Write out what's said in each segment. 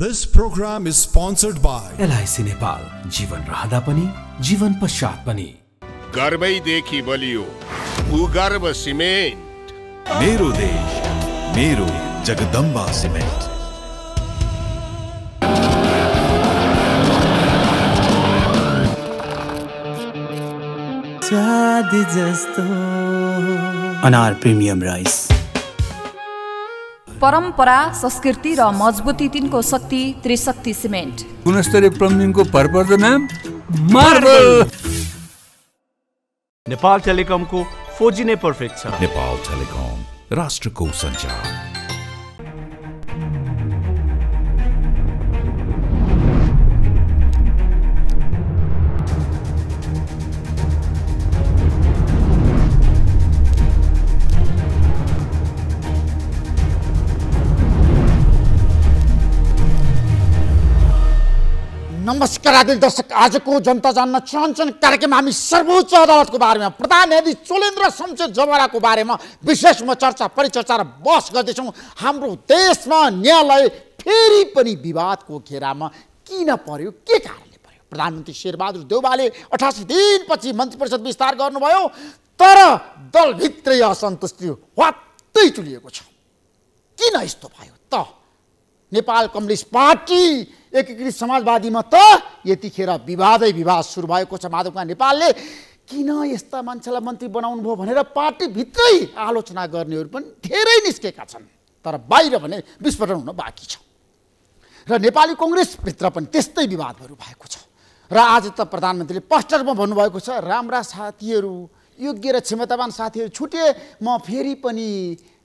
this programme is sponsored by LIC Nepal जीवन रहँदा पनि जीवन पश्चात पनि गर्वैदेखि बलियो भूगर्भ सिमेन्ट मेरो देश मेरो जगदम्बा सिमेन्ट चाँदी जस्तो अनार प्रिमियम राइस परम्परा संस्कृति र मजबुती तिनको शक्ति त्रिशक्ति सिमेन्ट गुणस्तरीय प्लम्बिङको भरपर्दो नाम मार्बल नेपाल टेलिकमको फोजी नै पर्फेक्ट छ नेपाल टेलिकम राष्ट्रको सञ्चार नमस्कार आदि दर्शक आजको जनता जान्न चाहन्छन् कार्यक्रम हामी सर्वोच्च अदालतको बारेमा प्रधान न्यायाधीश चोलेन्द्र शमशेर जवराको बारेमा विशेषमा चर्चा परिचर्चा र बहस गर्दैछौँ हाम्रो देशमा न्यायालय फेरि पनि विवादको घेरामा किन पर्यो के कारणले पर्यो प्रधानमन्त्री शेरबहादुर देउवाले अठासी दिनपछि मन्त्री परिषद विस्तार गर्नुभयो तर दलभित्रै असन्तुष्टि वात्तै चुलिएको छ किन यस्तो भयो त नेपाल कम्युनिस्ट पार्टी एकीकृत समाजवादीमा त यतिखेर विवादै विवाद सुरु भएको छ माधव कुमार नेपालले किन यस्ता मान्छेलाई मन्त्री बनाउनु भयो भनेर पार्टीभित्रै आलोचना गर्नेहरू पनि धेरै निस्केका छन् तर बाहिर भने विस्फोटन हुन बाँकी छ र नेपाली कङ्ग्रेसभित्र पनि त्यस्तै विवादहरू भएको छ र आज त प्रधानमन्त्रीले पस्टरमा भन्नुभएको छ राम्रा साथीहरू योग्य र क्षमतावान साथीहरू छुटे म फेरि पनि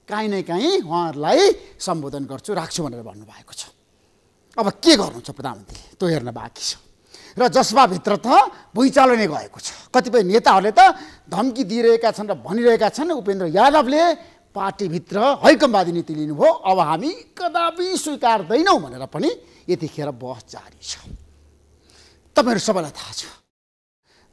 काहीँ न काहीँ उहाँहरूलाई सम्बोधन गर्छु राख्छु भनेर भन्नुभएको छ अब के गर्नुहुन्छ प्रधानमन्त्रीले त्यो हेर्न बाँकी छ र जसपाभित्र त भुइँचालो नै गएको छ कतिपय नेताहरूले त धम्की दिइरहेका छन् र भनिरहेका छन् उपेन्द्र यादवले पार्टीभित्र हैकमवादी नीति लिनुभयो अब हामी कदापि स्वीकार्दैनौँ भनेर पनि यतिखेर बहस जारी छ तपाईँहरू सबैलाई थाहा छ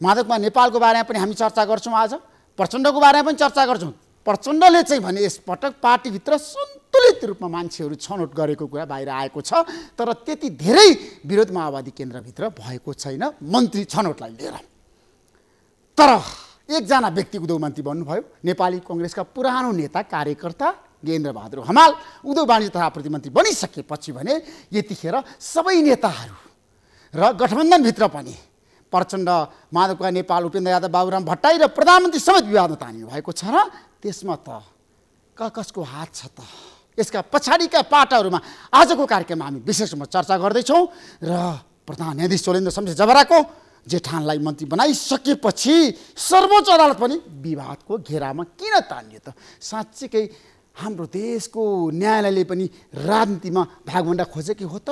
माधवमा नेपालको बारेमा पनि हामी चर्चा गर्छौँ आज प्रचण्डको बारेमा पनि चर्चा गर्छौँ प्रचण्डले चाहिँ भने यसपटक पार्टीभित्र सन्तुलित रूपमा मान्छेहरू छनौट गरेको कुरा बाहिर आएको छ तर त्यति धेरै विरोध माओवादी केन्द्रभित्र भएको छैन मन्त्री छनौटलाई लिएर तर एकजना व्यक्ति उद्योग मन्त्री बन्नुभयो नेपाली कङ्ग्रेसका पुरानो नेता कार्यकर्ता गेन्द्रबहादुर हमाल उद्योग वाणिज्य तथा प्रतिमन्त्री बनिसकेपछि भने यतिखेर सबै नेताहरू र गठबन्धनभित्र पनि प्रचण्ड माधवका नेपाल उपेन्द्र यादव बाबुराम भट्टाई र प्रधानमन्त्री समेत विवादमा तानिनु भएको छ र त्यसमा त क कसको हात छ त यसका पछाडिका पाटाहरूमा आजको कार्यक्रममा हामी विशेष रूपमा चर्चा गर्दैछौँ र प्रधान न्यायाधीश चोलेन्द्र शमशेर जबराको जेठानलाई मन्त्री बनाइसकेपछि सर्वोच्च अदालत पनि विवादको घेरामा किन तानियो त साँच्चीकै हाम्रो देशको न्यायालयले पनि राजनीतिमा भागभन्डा खोजेकै हो त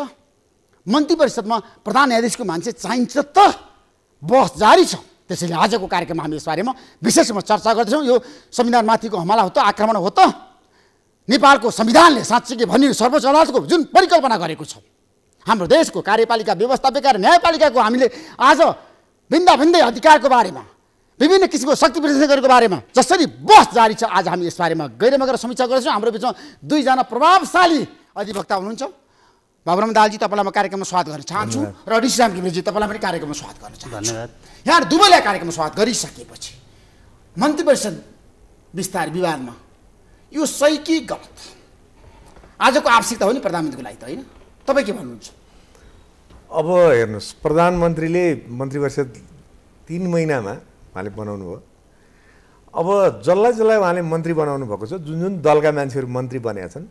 मन्त्री परिषदमा प्रधान न्यायाधीशको मान्छे चाहिन्छ त बस जारी छ त्यसैले आजको कार्यक्रममा हामी यसबारेमा विशेष रूपमा चर्चा गर्दैछौँ यो संविधानमाथिको हमला हो त आक्रमण हो त नेपालको संविधानले साँच्चीकै भनियो सर्वोच्च अदालतको जुन परिकल्पना गरेको छ हाम्रो देशको कार्यपालिका व्यवस्थापिका र न्यायपालिकाको हामीले आज भिन्दा भिन्दै अधिकारको बारेमा विभिन्न किसिमको शक्ति प्रदर्शन गरेको बारेमा जसरी बस जारी छ आज हामी यसबारेमा गहिरेमा गएर समीक्षा गर्दैछौँ हाम्रो बिचमा दुईजना प्रभावशाली अधिवक्ता हुनुहुन्छ बाबुराम दालजी तपाईँलाई म कार्यक्रममा स्वागत गर्न चाहन्छु र ऋषिराम घिमिरेजी तपाईँलाई पनि कार्यक्रममा स्वागत गर्न चाहन्छु धन्यवाद यहाँ दुवैलाई कार्यक्रममा स्वागत गरिसकेपछि मन्त्री परिषद विस्तार विवादमा यो सही कि गलत आजको आवश्यकता हो नि प्रधानमन्त्रीको लागि त होइन तपाईँ के भन्नुहुन्छ अब हेर्नुहोस् प्रधानमन्त्रीले मन्त्री परिषद तिन महिनामा उहाँले बनाउनु भयो अब जसलाई जसलाई उहाँले मन्त्री बनाउनु भएको छ जुन जुन दलका मान्छेहरू मन्त्री बनेका छन्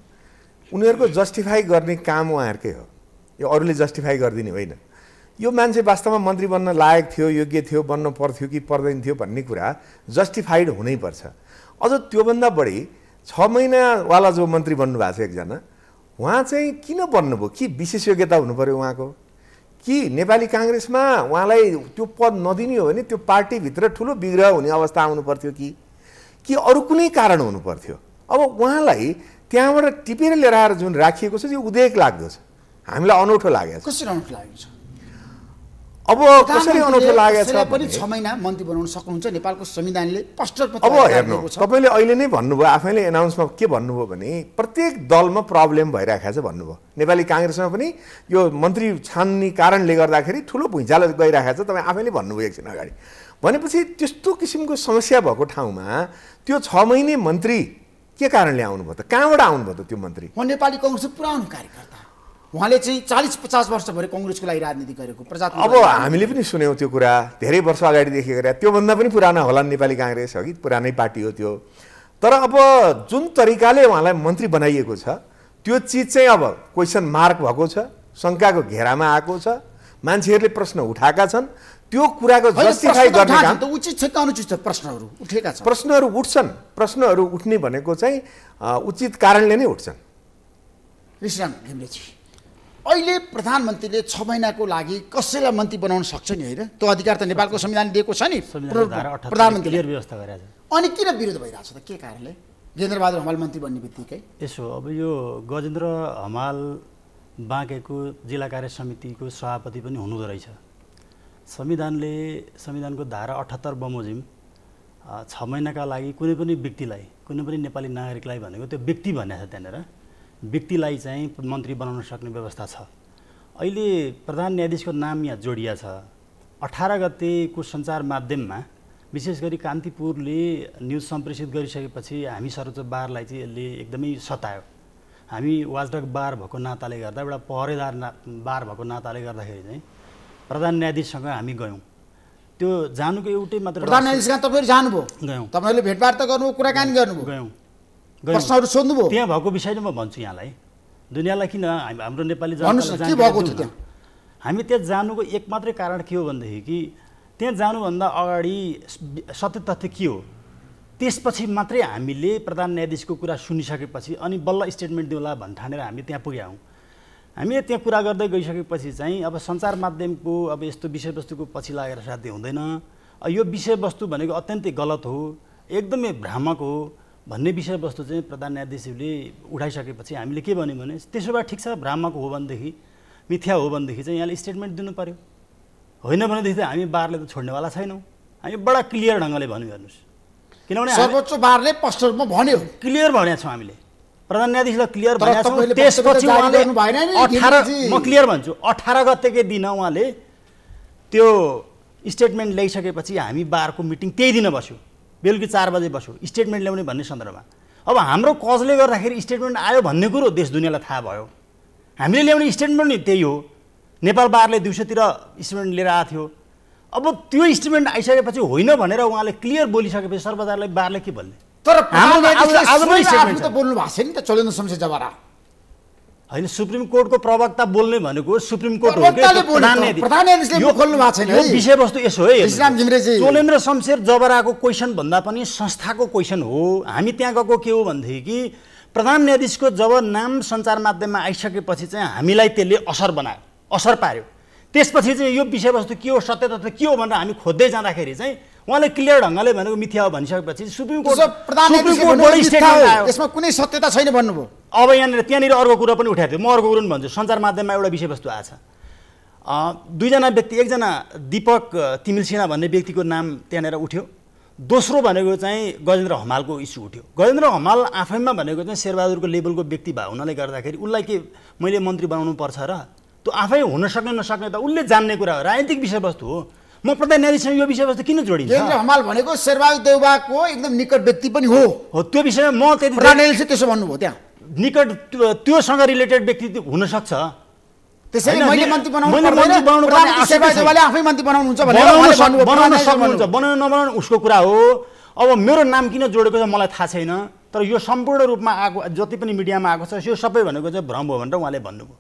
उनीहरूको जस्टिफाई गर्ने काम उहाँहरूकै हो यो अरूले जस्टिफाई गरिदिने होइन यो मान्छे वास्तवमा मन्त्री बन्न लायक थियो योग्य थियो बन्न पर्थ्यो कि पर्दैन थियो भन्ने कुरा जस्टिफाइड हुनैपर्छ अझ त्योभन्दा बढी छ महिनावाला जो मन्त्री बन्नुभएको छ एकजना उहाँ चाहिँ किन बन्नुभयो कि विशेष योग्यता पऱ्यो उहाँको कि नेपाली काङ्ग्रेसमा उहाँलाई त्यो पद नदिने हो भने त्यो पार्टीभित्र ठुलो विग्रह हुने अवस्था आउनु पर्थ्यो कि कि अरू कुनै कारण हुनु अब उहाँलाई त्यहाँबाट टिपेर लिएर आएर जुन राखिएको छ त्यो उदेक लाग्दो छ हामीलाई अनौठो लागेको छ कसरी अनौठो लागेको छ अब कसरी अनौठो लागेको छ पनि छ महिना मन्त्री बनाउन सक्नुहुन्छ नेपालको संविधानले स्पष्ट अब हेर्नु तपाईँले अहिले नै भन्नुभयो आफैले एनाउन्समा के भन्नुभयो भने प्रत्येक दलमा प्रब्लम भइरहेको छ भन्नुभयो नेपाली काङ्ग्रेसमा पनि यो मन्त्री छान्ने कारणले गर्दाखेरि ठुलो भुइँचालो गइरहेको छ तपाईँ आफैले भन्नुभयो एकछिन अगाडि भनेपछि त्यस्तो किसिमको समस्या भएको ठाउँमा त्यो छ महिने मन्त्री के कारणले आउनुभयो त कहाँबाट आउनुभयो त त्यो मन्त्री म नेपाली कङ्ग्रेसको पुरानो कार्यकर्ता उहाँले चाहिँ चालिस पचास वर्षभरि कङ्ग्रेसको लागि राजनीति गरेको प्रजा अब हामीले पनि सुन्यौँ त्यो कुरा धेरै वर्ष अगाडिदेखि गरेर त्योभन्दा पनि पुराना होला नेपाली काङ्ग्रेस हो कि पुरानै पार्टी हो त्यो तर अब जुन तरिकाले उहाँलाई मन्त्री बनाइएको छ त्यो चिज चाहिँ अब क्वेसन मार्क भएको छ शङ्काको घेरामा आएको छ मान्छेहरूले प्रश्न उठाएका छन् त्यो कुराको जस्टिफाई गर्ने काम उचित छ कि अनुचित छ प्रश्नहरू उठेका छन् प्रश्नहरू उठ्छन् प्रश्नहरू उठ्ने भनेको चाहिँ उचित कारणले नै उठ्छन् ऋषिराम घिमरेजी अहिले प्रधानमन्त्रीले छ महिनाको लागि कसैलाई मन्त्री बनाउन सक्छ नि होइन त्यो अधिकार त नेपालको संविधान दिएको छ नि प्रधानमन्त्रीले व्यवस्था गरिरहेको अनि किन विरोध भइरहेको छ त के कारणले गजेन्द्रबहादुर हमाल मन्त्री बन्ने बित्तिकै यसो अब यो गजेन्द्र हमाल बाँकेको जिल्ला कार्य समितिको सभापति पनि हुनुहुँदो रहेछ संविधानले संविधानको धारा अठहत्तर बमोजिम छ महिनाका लागि कुनै पनि व्यक्तिलाई कुनै पनि नेपाली नागरिकलाई भनेको त्यो व्यक्ति भनेको छ त्यहाँनिर व्यक्तिलाई चाहिँ मन्त्री बनाउन सक्ने व्यवस्था छ अहिले प्रधान न्यायाधीशको नाम यहाँ जोडिया छ अठार गतेको सञ्चार माध्यममा विशेष गरी कान्तिपुरले न्युज सम्प्रेषित गरिसकेपछि हामी सर्वोच्च बारलाई चाहिँ यसले एकदमै सतायो हामी वाजडक बार भएको नाताले गर्दा एउटा पहरेदार ना बार भएको नाताले गर्दाखेरि चाहिँ प्रधान न्यायाधीशसँग हामी गयौँ त्यो जानुको एउटै मात्र प्रधान न्यायाधीशसँग तपाईँहरू जानुभयो गयौँ तपाईँहरूले भेटवार्ता गर्नुभयो कुराकानी गर्नुभयो गयौँ प्रश्नहरू सोध्नुभयो त्यहाँ भएको विषय नै म भन्छु यहाँलाई दुनियाँलाई किन हाम्रो नेपाली जनता हामी त्यहाँ जानुको एक मात्रै कारण के हो भनेदेखि कि त्यहाँ जानुभन्दा अगाडि सत्य तथ्य के हो त्यसपछि मात्रै हामीले प्रधान न्यायाधीशको कुरा सुनिसकेपछि अनि बल्ल स्टेटमेन्ट दिउँला भन्ने ठानेर हामी त्यहाँ पुग्यौँ हामीले त्यहाँ कुरा गर्दै गइसकेपछि चाहिँ अब सञ्चार माध्यमको अब यस्तो विषयवस्तुको पछि लागेर साध्य हुँदैन यो विषयवस्तु भनेको अत्यन्तै गलत हो एकदमै भ्रामक हो भन्ने विषयवस्तु चाहिँ प्रधान न्यायाधीशले उठाइसकेपछि हामीले के भन्यौँ भने त्यसो भए ठिक छ भ्रामक हो भनेदेखि मिथ्या हो भनेदेखि चाहिँ यहाँले स्टेटमेन्ट दिनु पऱ्यो होइन भनेदेखि त हामी बारले त छोड्नेवाला छैनौँ हामी बडा क्लियर ढङ्गले भन्यौँ हेर्नुहोस् किनभने सर्वोच्च बारले स्पष्ट रूपमा भन्यो क्लियर भनेको छौँ हामीले प्रधान न्यायाधीशलाई क्लियर भनेको छु त्यसपछि उहाँले अठार म क्लियर भन्छु अठार गतेकै दिन उहाँले त्यो स्टेटमेन्ट ल्याइसकेपछि हामी बारको मिटिङ त्यही दिन बस्यो बेलुकी चार बजे बस्यो स्टेटमेन्ट ल्याउने भन्ने सन्दर्भमा अब हाम्रो कजले गर्दाखेरि स्टेटमेन्ट आयो भन्ने कुरो देश दुनियाँलाई थाहा भयो हामीले ल्याउने स्टेटमेन्ट नै त्यही हो नेपाल बारले दिउँसोतिर स्टेटमेन्ट लिएर आएको थियो अब त्यो स्टेटमेन्ट आइसकेपछि होइन भनेर उहाँले क्लियर बोलिसकेपछि सर्वधारलाई बारले के भन्ने तर बोल्नु भएको छ नि त शमशेर होइन सुप्रिम कोर्टको प्रवक्ता बोल्ने भनेको सुप्रिम कोर्ट विषयवस्तु यसो है चोलेन्द्र शमशेर जबराको क्वेसन भन्दा पनि संस्थाको क्वेसन हो हामी त्यहाँ गएको के हो भनेदेखि कि प्रधान न्यायाधीशको जब नाम सञ्चार माध्यममा आइसकेपछि चाहिँ हामीलाई त्यसले असर बनायो असर पार्यो त्यसपछि चाहिँ यो विषयवस्तु के हो सत्य तथ्य के हो भनेर हामी खोज्दै जाँदाखेरि चाहिँ उहाँले क्लियर ढङ्गले भनेको मिथ्या हो भनिसकेपछि सुप्रिम कोर्ट यसमा कुनै सत्यता छैन भन्नुभयो अब यहाँनिर त्यहाँनिर अर्को कुरा पनि उठाएको थियो म अर्को कुरो पनि भन्छु सञ्चार माध्यममा एउटा विषयवस्तु आएछ दुईजना व्यक्ति एकजना दिपक तिमिल सिन्हा भन्ने व्यक्तिको नाम त्यहाँनिर उठ्यो दोस्रो भनेको चाहिँ गजेन्द्र हमालको इस्यु उठ्यो गजेन्द्र हमाल आफैमा भनेको चाहिँ शेरबहादुरको लेभलको व्यक्ति भए हुनाले गर्दाखेरि उसलाई के मैले मन्त्री बनाउनु पर्छ र त्यो आफै हुन सक्ने नसक्ने त उसले जान्ने कुरा हो राजनीतिक विषयवस्तु हो म प्रधान न्यायाधीशसँग यो विषयवस्तु किन जोडिन्छ केन्द्र हमाल भनेको शेरबहादुर देउबाको एकदम निकट व्यक्ति पनि हो हो त्यो विषयमा म त्यति प्रधान त्यसो भन्नुभयो त्यहाँ निकट त्योसँग रिलेटेड व्यक्ति हुनसक्छ त्यसैले मैले मन्त्री बनाउनु आफै मन्त्री बनाउन सक्नुहुन्छ बनाउनु नबनाउनु उसको कुरा हो अब मेरो नाम किन जोडेको छ मलाई थाहा छैन तर यो सम्पूर्ण रूपमा आएको जति पनि मिडियामा आएको छ यो सबै भनेको चाहिँ भ्रम हो भनेर उहाँले भन्नुभयो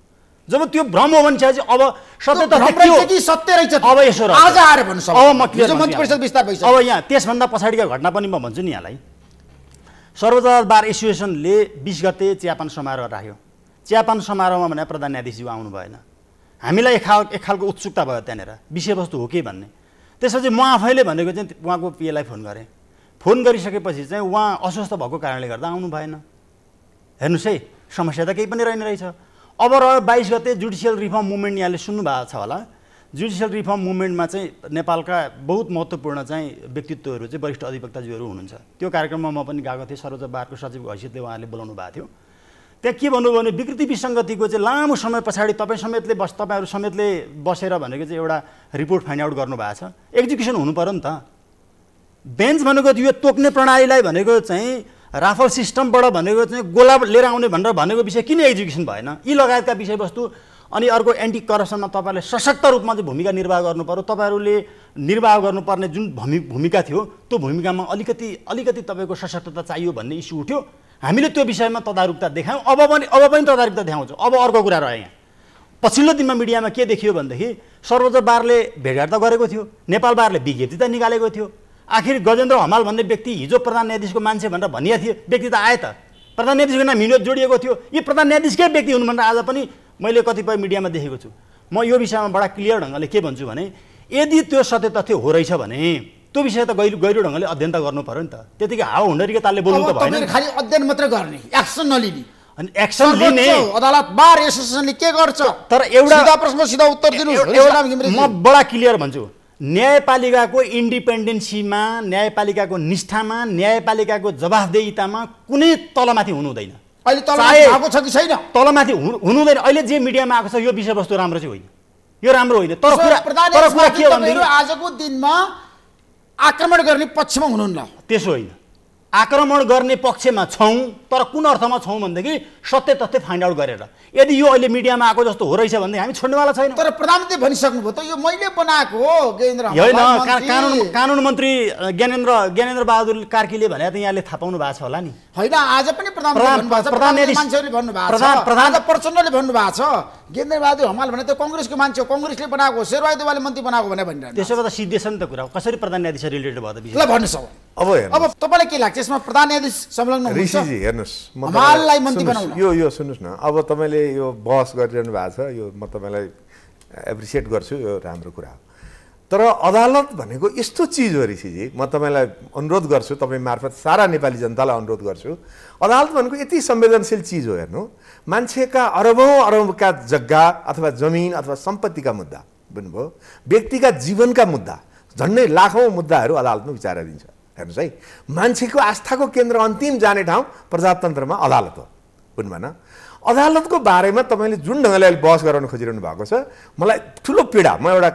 जब त्यो भ्रम हो चाहिँ अब सत्य त सत्य रहेछ अब यसो आज आएर भन्नु अब म मन्त्री परिषद विस्तार भइसक्यो अब यहाँ त्यसभन्दा पछाडिका घटना पनि म भन्छु नि यहाँलाई सर्वजात बार एसोसिएसनले बिस गते चियापान समारोह राख्यो चियापान समारोहमा भने प्रधान न्यायाधीशज्यू आउनु भएन हामीलाई एक खाल एक खालको उत्सुकता भयो त्यहाँनिर विषयवस्तु हो कि भन्ने त्यसपछि म आफैले भनेको चाहिँ उहाँको पिएलाई फोन गरेँ फोन गरिसकेपछि चाहिँ उहाँ अस्वस्थ भएको कारणले गर्दा आउनु भएन हेर्नुहोस् है समस्या त केही पनि रहेन रहेछ अब रह्यो बाइस गते जुडिसियल रिफर्म मुभमेन्ट यहाँले सुन्नुभएको छ होला जुडिसियल रिफर्म मुभमेन्टमा चाहिँ नेपालका बहुत महत्त्वपूर्ण चाहिँ व्यक्तित्वहरू चाहिँ वरिष्ठ अधिवक्ताजीहरू हुनुहुन्छ त्यो कार्यक्रममा म पनि गएको थिएँ सर्वोच्च बारको सचिव हैसियतले उहाँले बोलाउनु भएको थियो त्यहाँ के भन्नुभयो भने विकृति विसङ्गतिको चाहिँ लामो समय पछाडि तपाईँ समेतले बस तपाईँहरू समेतले बसेर भनेको चाहिँ एउटा रिपोर्ट फाइन्ड आउट गर्नुभएको छ एक्जिक्युसन हुनु पऱ्यो नि त बेन्च भनेको यो तोक्ने प्रणालीलाई भनेको चाहिँ राफल सिस्टमबाट भनेको चाहिँ गोला लिएर आउने भनेर भनेको विषय किन एजुकेसन भएन यी लगायतका विषयवस्तु अनि अर्को एन्टी करप्सनमा तपाईँहरूले सशक्त रूपमा चाहिँ भूमिका निर्वाह गर्नु पऱ्यो तपाईँहरूले निर्वाह गर्नुपर्ने जुन भूमि भूमिका थियो त्यो भूमिकामा अलिकति अलिकति तपाईँको सशक्तता चाहियो भन्ने इस्यु उठ्यो हामीले त्यो विषयमा तदारुकता देखायौँ अब पनि अब पनि तदारुकता देखाउँछौँ अब अर्को कुरा रह्यो यहाँ पछिल्लो दिनमा मिडियामा के देखियो भनेदेखि सर्वोच्च बारले भेटघाट त गरेको थियो नेपाल बारले विज्ञप्ति त निकालेको थियो आखिर गजेन्द्र हमाल भन्ने व्यक्ति हिजो प्रधान न्यायाधीशको मान्छे भनेर भनिएको थियो व्यक्ति त आए त प्रधान न्यायाधीशको नाम हिजो जोडिएको थियो यी प्रधान न्यायाधीशकै व्यक्ति हुनु भनेर आज पनि मैले कतिपय मिडियामा देखेको छु म यो विषयमा बडा क्लियर ढङ्गले के भन्छु भने यदि त्यो सत्य तथ्य हो रहेछ भने त्यो विषय त गहिरो गहिरो ढङ्गले अध्ययन त गर्नु पऱ्यो नि त त्यतिकै हावा हुँडरीको तालले बोल्नु त भएन खालि अध्ययन मात्र गर्ने एक्सन नलिने अनि एक्सन लिने अदालत बार एसोसिएसनले के गर्छ तर एउटा प्रश्न सिधा उत्तर दिनु म बडा क्लियर भन्छु न्यायपालिकाको इन्डिपेन्डेन्सीमा न्यायपालिकाको निष्ठामा न्यायपालिकाको जवाफदेहितामा कुनै तलमाथि हुनुहुँदैन अहिले तल छ कि छैन तलमाथि हुनुहुँदैन अहिले जे मिडियामा आएको छ यो विषयवस्तु राम्रो चाहिँ होइन यो राम्रो होइन तर कुरा आजको दिनमा आक्रमण गर्ने पक्षमा हुनुहुन्न त्यसो होइन आक्रमण गर्ने पक्षमा छौँ तर कुन अर्थमा छौँ भनेदेखि सत्य तथ्य फाइन्ड आउट गरेर यदि यो अहिले मिडियामा आएको जस्तो हो रहेछ भनेदेखि हामी छोड्नेवाला छैन तर प्रधानमन्त्री भनिसक्नुभयो त यो मैले बनाएको हो होइन कानुन कानुन मन्त्री ज्ञानेन्द्र ज्ञानेन्द्र बहादुर कार्कीले भनेर त यहाँले थाहा पाउनु भएको छ होला नि होइन आज पनि प्रचण्डले भन्नुभएको छ ज्ञानेन्द्र बहादुर हमाल भने त कङ्ग्रेसको मान्छे हो कङ्ग्रेसले बनाएको शेरबहादुर मन्त्री बनाएको भनेर भनिरहेको त्यसो भए त सिद्धेछ नि त कुरा कसरी प्रधान न्यायाधीश रिलेटेड भयो त भन्नुहोस् अब अब तपाईँलाई के लाग्छ यसमा प्रधान न्यायाधीश संलग्न ऋषिजी हेर्नुहोस् मलाई मन्त्री यो यो सुन्नुहोस् न अब तपाईँले यो बहस गरिरहनु भएको छ यो म तपाईँलाई एप्रिसिएट गर्छु यो राम्रो कुरा हो तर अदालत भनेको यस्तो चिज हो ऋषिजी म तपाईँलाई अनुरोध गर्छु तपाईँ मार्फत सारा नेपाली जनतालाई अनुरोध गर्छु अदालत भनेको यति संवेदनशील चिज हो हेर्नु मान्छेका अरबौँ अरबका जग्गा अथवा जमिन अथवा सम्पत्तिका मुद्दा बुझ्नुभयो व्यक्तिका जीवनका मुद्दा झन्डै लाखौँ मुद्दाहरू अदालतमा विचार दिन्छ हेर्नुहोस् है मान्छेको आस्थाको केन्द्र अन्तिम जाने ठाउँ प्रजातन्त्रमा अदालत हो बुझ्नुभएन अदालतको बारेमा तपाईँले जुन ढङ्गले अहिले बहस गराउन खोजिरहनु भएको छ मलाई ठुलो पीडा म एउटा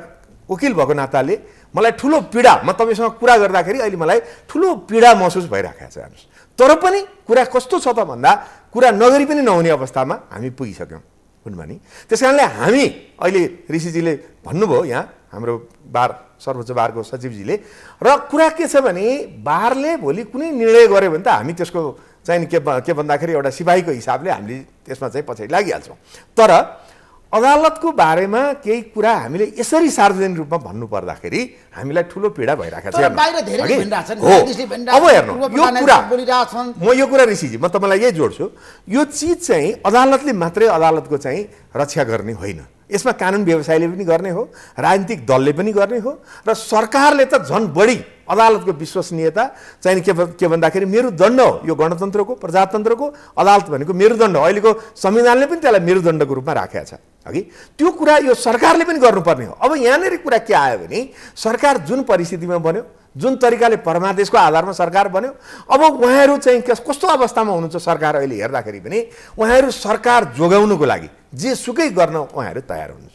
वकिल भएको नाताले मलाई ठुलो पीडा म तपाईँसँग कुरा गर्दाखेरि अहिले मलाई ठुलो पीडा महसुस भइराखेको छ हेर्नुहोस् तर पनि कुरा कस्तो छ त भन्दा कुरा नगरी पनि नहुने अवस्थामा हामी पुगिसक्यौँ हुन् नि त्यस कारणले हामी अहिले ऋषिजीले भन्नुभयो यहाँ हाम्रो बार सर्वोच्च बारको सचिवजीले र कुरा के छ भने बारले भोलि कुनै निर्णय गर्यो भने त हामी त्यसको चाहिँ के के भन्दाखेरि एउटा सिपाहीको हिसाबले हामीले त्यसमा चाहिँ पछाडि लागिहाल्छौँ तर अदालतको बारेमा केही कुरा हामीले यसरी सार्वजनिक रूपमा भन्नु पर्दाखेरि हामीलाई ठुलो पीडा भइरहेको छ अब हेर्नु यो कुरा म यो कुरा ऋषिजी म तपाईँलाई यही जोड्छु यो चिज चाहिँ अदालतले मात्रै अदालतको चाहिँ रक्षा गर्ने होइन यसमा कानुन व्यवसायले पनि गर्ने हो राजनीतिक दलले पनि गर्ने हो र सरकारले त झन् बढी अदालतको विश्वसनीयता चाहिँ के के भन्दाखेरि मेरुदण्ड हो यो गणतन्त्रको प्रजातन्त्रको अदालत भनेको मेरुदण्ड हो अहिलेको संविधानले पनि त्यसलाई मेरुदण्डको रूपमा राखेको छ हगि त्यो कुरा यो सरकारले पनि गर्नुपर्ने हो अब यहाँनिर कुरा के आयो भने सरकार जुन परिस्थितिमा बन्यो जुन तरिकाले परमादेशको आधारमा सरकार बन्यो अब उहाँहरू चाहिँ कस्तो अवस्थामा हुनुहुन्छ सरकार अहिले हेर्दाखेरि पनि उहाँहरू सरकार जोगाउनुको लागि जे सुकै गर्न उहाँहरू तयार हुनुहुन्छ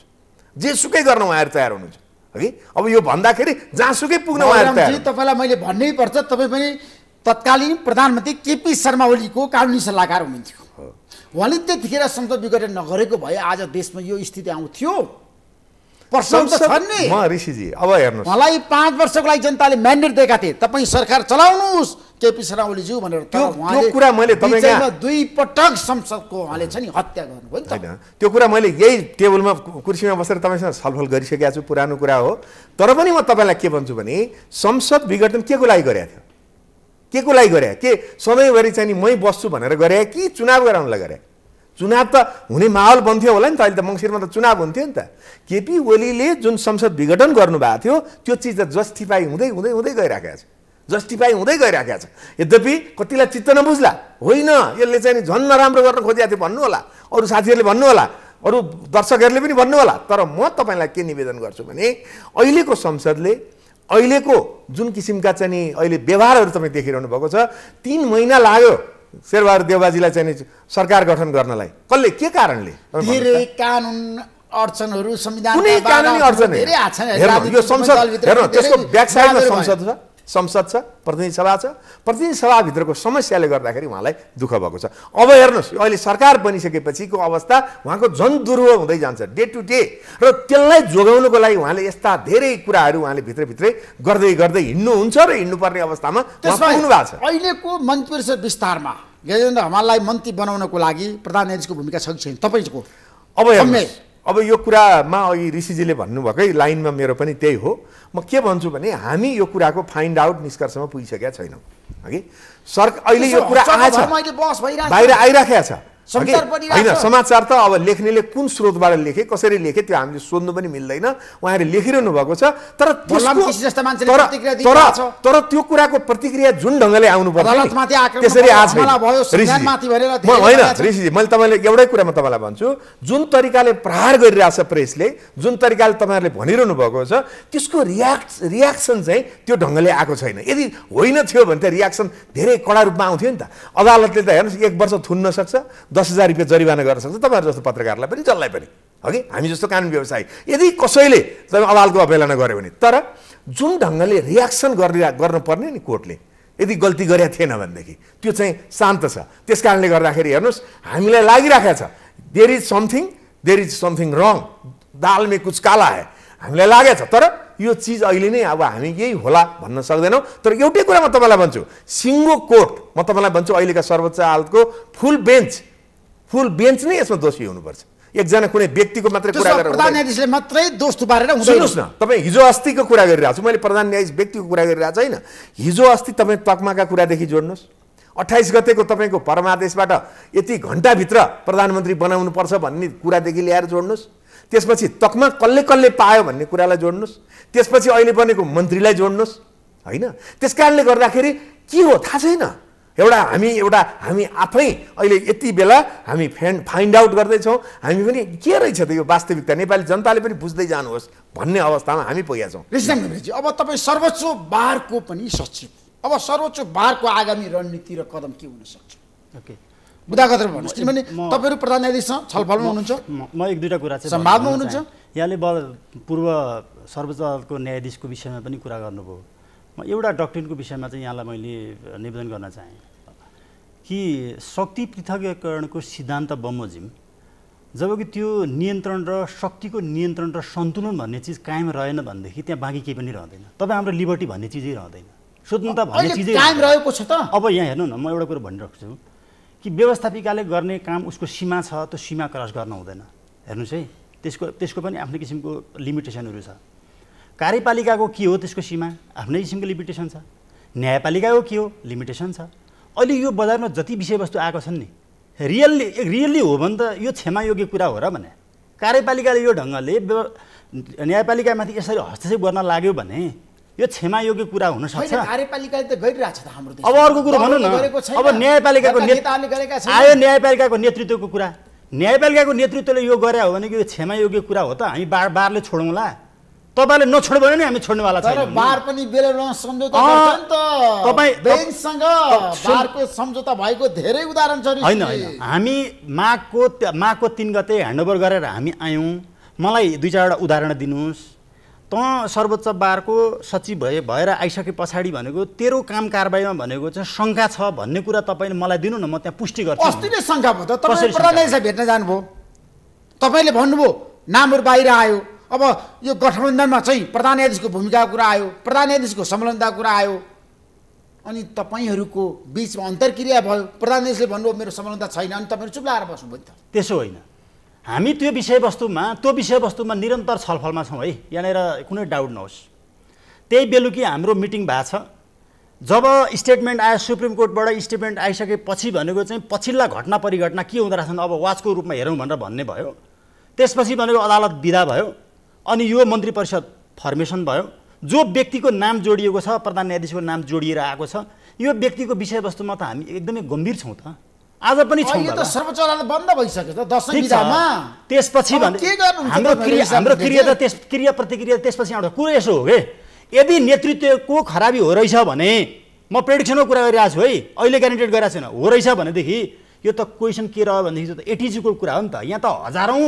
जे सुकै गर्न उहाँहरू तयार हुनुहुन्छ है अब यो भन्दाखेरि जहाँसुकै पुग्न उहाँहरू तपाईँलाई मैले भन्नै पर्छ तपाईँ पनि तत्कालीन प्रधानमन्त्री केपी शर्मा ओलीको कानुनी सल्लाहकार हुनुहुन्थ्यो उहाँले त्यतिखेर संसद विघटन नगरेको भए आज देशमा यो स्थिति आउँथ्यो पर्सन त नि म ऋषिजी अब हेर्नु मलाई पाँच वर्षको लागि जनताले म्यान्डेट दिएका थिए तपाईँ सरकार चलाउनुहोस् केपी शर्माओलीज्यू भनेर त्यो कुरा मैले दुई पटक संसदको उहाँले छ नि हत्या गर्नुभयो नि होइन त्यो कुरा मैले यही टेबलमा कुर्सीमा बसेर तपाईँसँग छलफल गरिसकेको छु पुरानो कुरा हो तर पनि म तपाईँलाई के भन्छु भने संसद विघटन के को लागि गरेको थियो के को लागि गरे के सधैँभरि चाहिँ मै बस्छु भनेर गरे कि चुनाव गराउनलाई गरे चुनाव त हुने माहौल बन्थ्यो होला नि त अहिले त मङ्सिरमा त चुनाव हुन्थ्यो नि त केपी ओलीले जुन संसद विघटन गर्नुभएको थियो त्यो चिज त जस्टिफाई हुँदै हुँदै हुँदै गइराखेको छ जस्टिफाई हुँदै गइराखेको छ यद्यपि कतिलाई चित्त नबुझ्ला होइन यसले चाहिँ झन् नराम्रो गर्न खोजेको थियो भन्नु होला अरू साथीहरूले भन्नु होला अरू दर्शकहरूले पनि भन्नु होला तर म तपाईँलाई के निवेदन गर्छु भने अहिलेको संसदले अहिलेको जुन किसिमका चाहिँ अहिले व्यवहारहरू तपाईँ देखिरहनु भएको छ तिन महिना लाग्यो शेरबहादुर देवबाजीलाई चाहिँ सरकार गठन गर्नलाई कसले के कारणले धेरै कानुन अडचनहरू संविधान कुनै कानुनी अडचन धेरै आछन् यो संसद हेर्नु त्यसको ब्याक साइडमा संसद छ संसद छ प्रतिनिधि सभा छ प्रतिनिधि सभाभित्रको समस्याले गर्दाखेरि उहाँलाई दुःख भएको छ अब हेर्नुहोस् अहिले सरकार बनिसकेपछिको अवस्था उहाँको झन् दुर्व हुँदै जान्छ डे टु डे र त्यसलाई जोगाउनुको लागि उहाँले यस्ता धेरै कुराहरू उहाँले भित्रभित्रै गर्दै गर्दै हिँड्नुहुन्छ र हिँड्नुपर्ने अवस्थामा भएको छ अहिलेको मन्त्री परिषद विस्तारमा गजेन्द्र हमाललाई मन्त्री बनाउनको लागि प्रधानको भूमिका छ कि छैन तपाईँको अब हेर्नुहोस् अब यो कुरामा अघि ऋषिजीले भन्नुभएकै लाइनमा मेरो पनि त्यही हो म के भन्छु भने हामी यो कुराको फाइन्ड आउट निष्कर्षमा पुगिसकेका छैनौँ है सर अहिले यो कुरा आएछ बाहिर आइराखेको छ होइन समाचार त अब लेख्नेले कुन स्रोतबाट लेखे कसरी लेखे त्यो हामीले सोध्नु पनि मिल्दैन उहाँहरूले लेखिरहनु भएको छ तर तर त्यो कुराको प्रतिक्रिया जुन ढङ्गले आउनु होइन ऋषिजी मैले तपाईँले एउटै कुरा म तपाईँलाई भन्छु जुन तरिकाले प्रहार गरिरहेछ प्रेसले जुन तरिकाले तपाईँहरूले भनिरहनु भएको छ त्यसको रियाक्स रियाक्सन चाहिँ त्यो ढङ्गले आएको छैन यदि होइन थियो भने त रियाक्सन धेरै कडा रूपमा आउँथ्यो नि त अदालतले त हेर्नुहोस् एक वर्ष थुन्न सक्छ दस हजार रुपियाँ जरिवाना गर्न सक्छ तपाईँहरू जस्तो पत्रकारलाई पनि जसलाई पनि हगि हामी जस्तो कानुन व्यवसायी यदि कसैले तपाईँ अदालतको अवहेलना गऱ्यो भने तर जुन ढङ्गले रियाक्सन गरेर गर्नुपर्ने नि कोर्टले यदि गल्ती गरेका थिएन भनेदेखि त्यो चाहिँ शान्त छ त्यस कारणले गर्दाखेरि हेर्नुहोस् हामीलाई लागिरहेको छ there is something there is something wrong दालमे कुछ काला है हामीलाई लागेको छ तर यो चिज अहिले नै अब हामी यही होला भन्न सक्दैनौँ तर एउटै कुरा म तपाईँलाई भन्छु सिङ्गो कोर्ट म तपाईँलाई भन्छु अहिलेका सर्वोच्च अदालतको फुल बेन्च फुल बेन्च नै यसमा दोषी हुनुपर्छ एकजना कुनै व्यक्तिको मात्रै कुरा गरेर प्रधान न्यायाधीशले मात्रै दोष थुपारेर सुन्नुहोस् न तपाईँ हिजो अस्तिको कुरा गरिरहेको छु मैले प्रधान न्यायाधीश व्यक्तिको कुरा गरिरहेको छैन हिजो अस्ति तपाईँ तकमाका कुरादेखि जोड्नुहोस् अठाइस गतेको तपाईँको परमादेशबाट यति घन्टाभित्र प्रधानमन्त्री बनाउनुपर्छ भन्ने कुरादेखि ल्याएर जोड्नुहोस् त्यसपछि तकमा कसले कसले पायो भन्ने कुरालाई जोड्नुहोस् त्यसपछि अहिले बनेको मन्त्रीलाई जोड्नुहोस् होइन त्यस कारणले गर्दाखेरि के हो थाहा छैन एउटा हामी एउटा हामी आफै अहिले यति बेला हामी फेन्ड फाइन्ड आउट गर्दैछौँ हामी पनि के रहेछ त यो वास्तविकता नेपाली जनताले पनि बुझ्दै जानुहोस् भन्ने अवस्थामा हामी पुगेका छौँ अब तपाईँ सर्वोच्च बारको पनि सचिव अब सर्वोच्च बारको आगामी रणनीति र कदम के हुन सक्छ ओके बुदागत भन्नुहोस् किनभने तपाईँहरू प्रधान न्यायाधीशसँग छलफलमा हुनुहुन्छ म एक दुईवटा कुरा चाहिँ सम्भावमा हुनुहुन्छ यहाँले ब पूर्व सर्वोच्च अदालतको न्यायाधीशको विषयमा पनि कुरा गर्नुभयो म एउटा डक्ट्रिनको विषयमा चाहिँ यहाँलाई मैले निवेदन गर्न चाहेँ कि शक्ति पृथकीकरणको सिद्धान्त बमोजिम जब कि त्यो नियन्त्रण र शक्तिको नियन्त्रण र सन्तुलन भन्ने चिज कायम रहेन भनेदेखि त्यहाँ बाँकी केही पनि रहँदैन तपाईँ हाम्रो लिबर्टी भन्ने चिजै रहँदैन स्वतन्त्रता भन्ने चिजै कायम रहेको छ त अब यहाँ हेर्नु न म एउटा कुरो भनिरहेको छु कि व्यवस्थापिकाले गर्ने काम उसको सीमा छ त्यो सीमा क्रस गर्न हुँदैन हेर्नुहोस् है त्यसको त्यसको पनि आफ्नै किसिमको लिमिटेसनहरू छ कार्यपालिकाको के हो त्यसको सीमा आफ्नै किसिमको लिमिटेसन छ न्यायपालिकाको के हो लिमिटेसन छ अहिले यो बजारमा जति विषयवस्तु आएको छन् नि रियल्ली रियल्ली हो भने त यो क्षमायोग्य कुरा हो र भने कार्यपालिकाले यो ढङ्गले न्यायपालिकामाथि यसरी हस्तक्षेप गर्न लाग्यो भने यो क्षमायोग्य कुरा हुन सक्छ कार्यपालिकाले त गरिरहेको छ हाम्रो अब अर्को कुरो भनौँ न अब न्यायपालिकाको आयो न्यायपालिकाको नेतृत्वको कुरा न्यायपालिकाको नेतृत्वले यो गरे हो भने यो क्षमायोग्य कुरा हो त हामी बार बारले छोडौँला तपाईँले नछोड्यो भने नि हामी छोड्नेवाला छैन बार पनि सम्झौता भएको धेरै उदाहरण छ होइन होइन हामी माघको माघको तिन गते ह्यान्डओभर गरेर हामी आयौँ मलाई दुई चारवटा उदाहरण दिनुहोस् त सर्वोच्च बारको सचिव भए भएर आइसके पछाडि भनेको तेरो काम कारबाहीमा भनेको चाहिँ शङ्का छ भन्ने कुरा तपाईँले मलाई दिनु न म त्यहाँ पुष्टि गर्छु अस्ति नै शङ्का भयो त तपाईँ भेट्न जानुभयो तपाईँले भन्नुभयो नामहरू बाहिर आयो अब यो गठबन्धनमा चाहिँ प्रधान न्यायाधीशको भूमिकाको कुरा आयो प्रधान न्यायाधीशको संलग्नताको कुरा आयो अनि तपाईँहरूको बिचमा अन्तर्क्रिया भयो प्रधान न्यायाधीशले भन्नुभयो मेरो संलग्नता छैन अनि तपाईँहरू चुप लगाएर बस्नुभयो नि त त्यसो होइन हामी त्यो विषयवस्तुमा त्यो विषयवस्तुमा निरन्तर छलफलमा छौँ है यहाँनिर कुनै डाउट नहोस् त्यही बेलुकी हाम्रो मिटिङ भएको छ जब स्टेटमेन्ट आयो सुप्रिम कोर्टबाट स्टेटमेन्ट आइसकेपछि भनेको चाहिँ पछिल्ला घटना परिघटना के हुँदो रहेछन् अब वाचको रूपमा हेरौँ भनेर भन्ने भयो त्यसपछि भनेको अदालत विदा भयो अनि यो मन्त्री परिषद फर्मेसन भयो जो व्यक्तिको नाम जोडिएको छ प्रधान न्यायाधीशको नाम जोडिएर आएको छ यो व्यक्तिको विषयवस्तुमा त हामी एकदमै गम्भीर छौँ त आज पनि छौँ बन्द भइसक्यो त्यसपछि हाम्रो क्रिया हाम्रो क्रिया त त्यस क्रिया प्रतिक्रिया त्यसपछि आउँछ कुरो यसो हो कि यदि नेतृत्वको खराबी हो रहेछ भने म प्रेडिक्सनको कुरा गरिरहेको छु है अहिले क्यान्डिडेट गरिरहेको छैन हो रहेछ भनेदेखि यो त क्वेसन के रह्यो भनेदेखि त एटिजीको कुरा हो नि त यहाँ त हजारौँ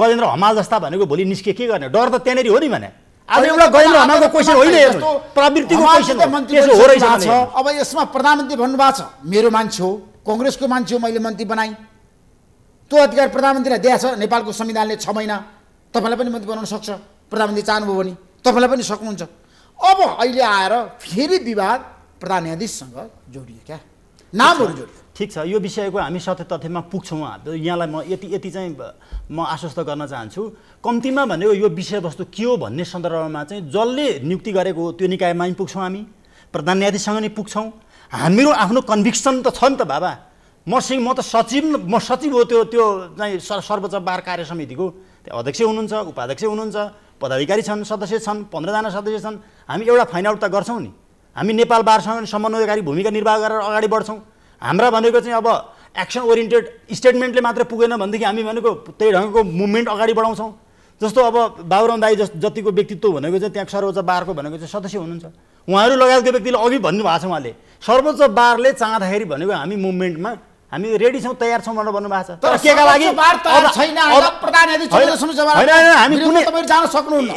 गजेन्द्र हमाल जस्ता भनेको भोलि निस्के के गर्ने डर त त्यहाँनिर हो नि भने आज एउटा गजेन्द्र हमालको क्वेसन होइन प्रवृत्तिको छ अब यसमा प्रधानमन्त्री भन्नुभएको छ मेरो मान्छे हो कङ्ग्रेसको मान्छे हो मैले मन्त्री बनाएँ त्यो अधिकार प्रधानमन्त्रीलाई दिएको छ नेपालको संविधानले छ महिना तपाईँलाई पनि मन्त्री बनाउन सक्छ प्रधानमन्त्री चाहनुभयो भने तपाईँलाई पनि सक्नुहुन्छ अब अहिले आएर फेरि विवाद प्रधान न्यायाधीशसँग जोडियो क्या नामहरू जोडियो ठिक छ यो विषयको हामी सत्य तथ्यमा पुग्छौँ यहाँलाई म यति यति चाहिँ म आश्वस्त गर्न चाहन्छु कम्तीमा भनेको यो विषयवस्तु के हो भन्ने सन्दर्भमा चाहिँ जसले नियुक्ति गरेको त्यो निकायमा पनि पुग्छौँ हामी प्रधान न्यायाधीशसँग नि पुग्छौँ हाम्रो आफ्नो कन्भिक्सन त छ नि त बाबा म सिंह म त सचिव म सचिव हो त्यो त्यो चाहिँ सर्वोच्च बार कार्य समितिको त्यहाँ अध्यक्ष हुनुहुन्छ उपाध्यक्ष हुनुहुन्छ पदाधिकारी छन् सदस्य छन् पन्ध्रजना सदस्य छन् हामी एउटा फाइन आउट त गर्छौँ नि हामी नेपाल बारसँग समन्वयकारी भूमिका निर्वाह गरेर अगाडि बढ्छौँ हाम्रा भनेको चाहिँ अब एक्सन ओरिएन्टेड स्टेटमेन्टले मात्र पुगेन भनेदेखि हामी भनेको त्यही ढङ्गको मुभमेन्ट अगाडि बढाउँछौँ जस्तो अब बाबुराम दाई जस जतिको व्यक्तित्व भनेको चाहिँ त्यहाँ सर्वोच्च बारको भनेको चाहिँ सदस्य हुनुहुन्छ उहाँहरू लगायतको व्यक्तिले अघि भन्नुभएको छ उहाँले सर्वोच्च बारले चाहँदाखेरि भनेको हामी मुभमेन्टमा हामी रेडी छौँ तयार छौँ भनेर भन्नुभएको छ तर लागि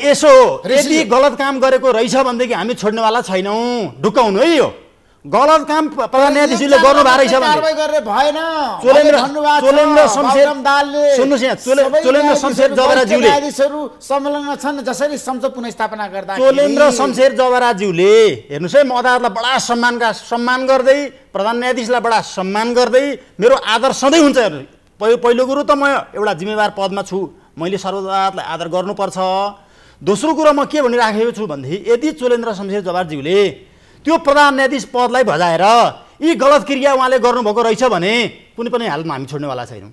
यसो हो यदि गलत काम गरेको रहेछ भनेदेखि हामी छोड्नेवाला छैनौँ हुनु है यो गलत काम प्रधान गर्नु भएको रहेछ जवराज्यूले चोलेन्द्र शमशेर जवराज्यूले हेर्नुहोस् है म अदालतलाई बडा सम्मानका सम्मान गर्दै प्रधान न्यायाधीशलाई बडा सम्मान गर्दै मेरो आदर सधैँ हुन्छ हेर्नु पहिलो कुरो त म एउटा जिम्मेवार पदमा छु मैले सर्वदालतलाई आदर गर्नुपर्छ दोस्रो कुरो म के भनिराखेको छु भनेदेखि यदि चोलेन्द्र शमशेर जवारज्यूले त्यो प्रधान न्यायाधीश पदलाई भजाएर यी गलत क्रिया उहाँले गर्नुभएको रहेछ भने कुनै पनि हालतमा हामी छोड्नेवाला छैनौँ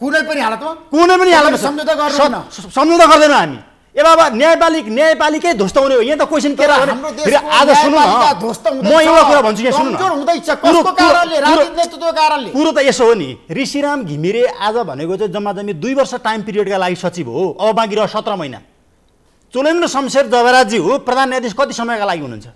कुनै पनि हालतमा कुनै पनि हालतमा सम्झौता सम्झौता गर्दैनौँ हामी ए बाबा न्यायपालिक न्यायपालिकै ध्वस्त हुने हो यहाँ त क्वेसन के आज सुन्नु म एउटा कुरा भन्छु यहाँ सुन्नु कुरो त यसो हो नि ऋषिराम घिमिरे आज भनेको चाहिँ जम्मा जम्मी दुई वर्ष टाइम पिरियडका लागि सचिव हो अब बाँकी रह्यो सत्र महिना चोलेन्द्र शमशेर जवराजी हो प्रधान न्यायाधीश कति समयका लागि हुनुहुन्छ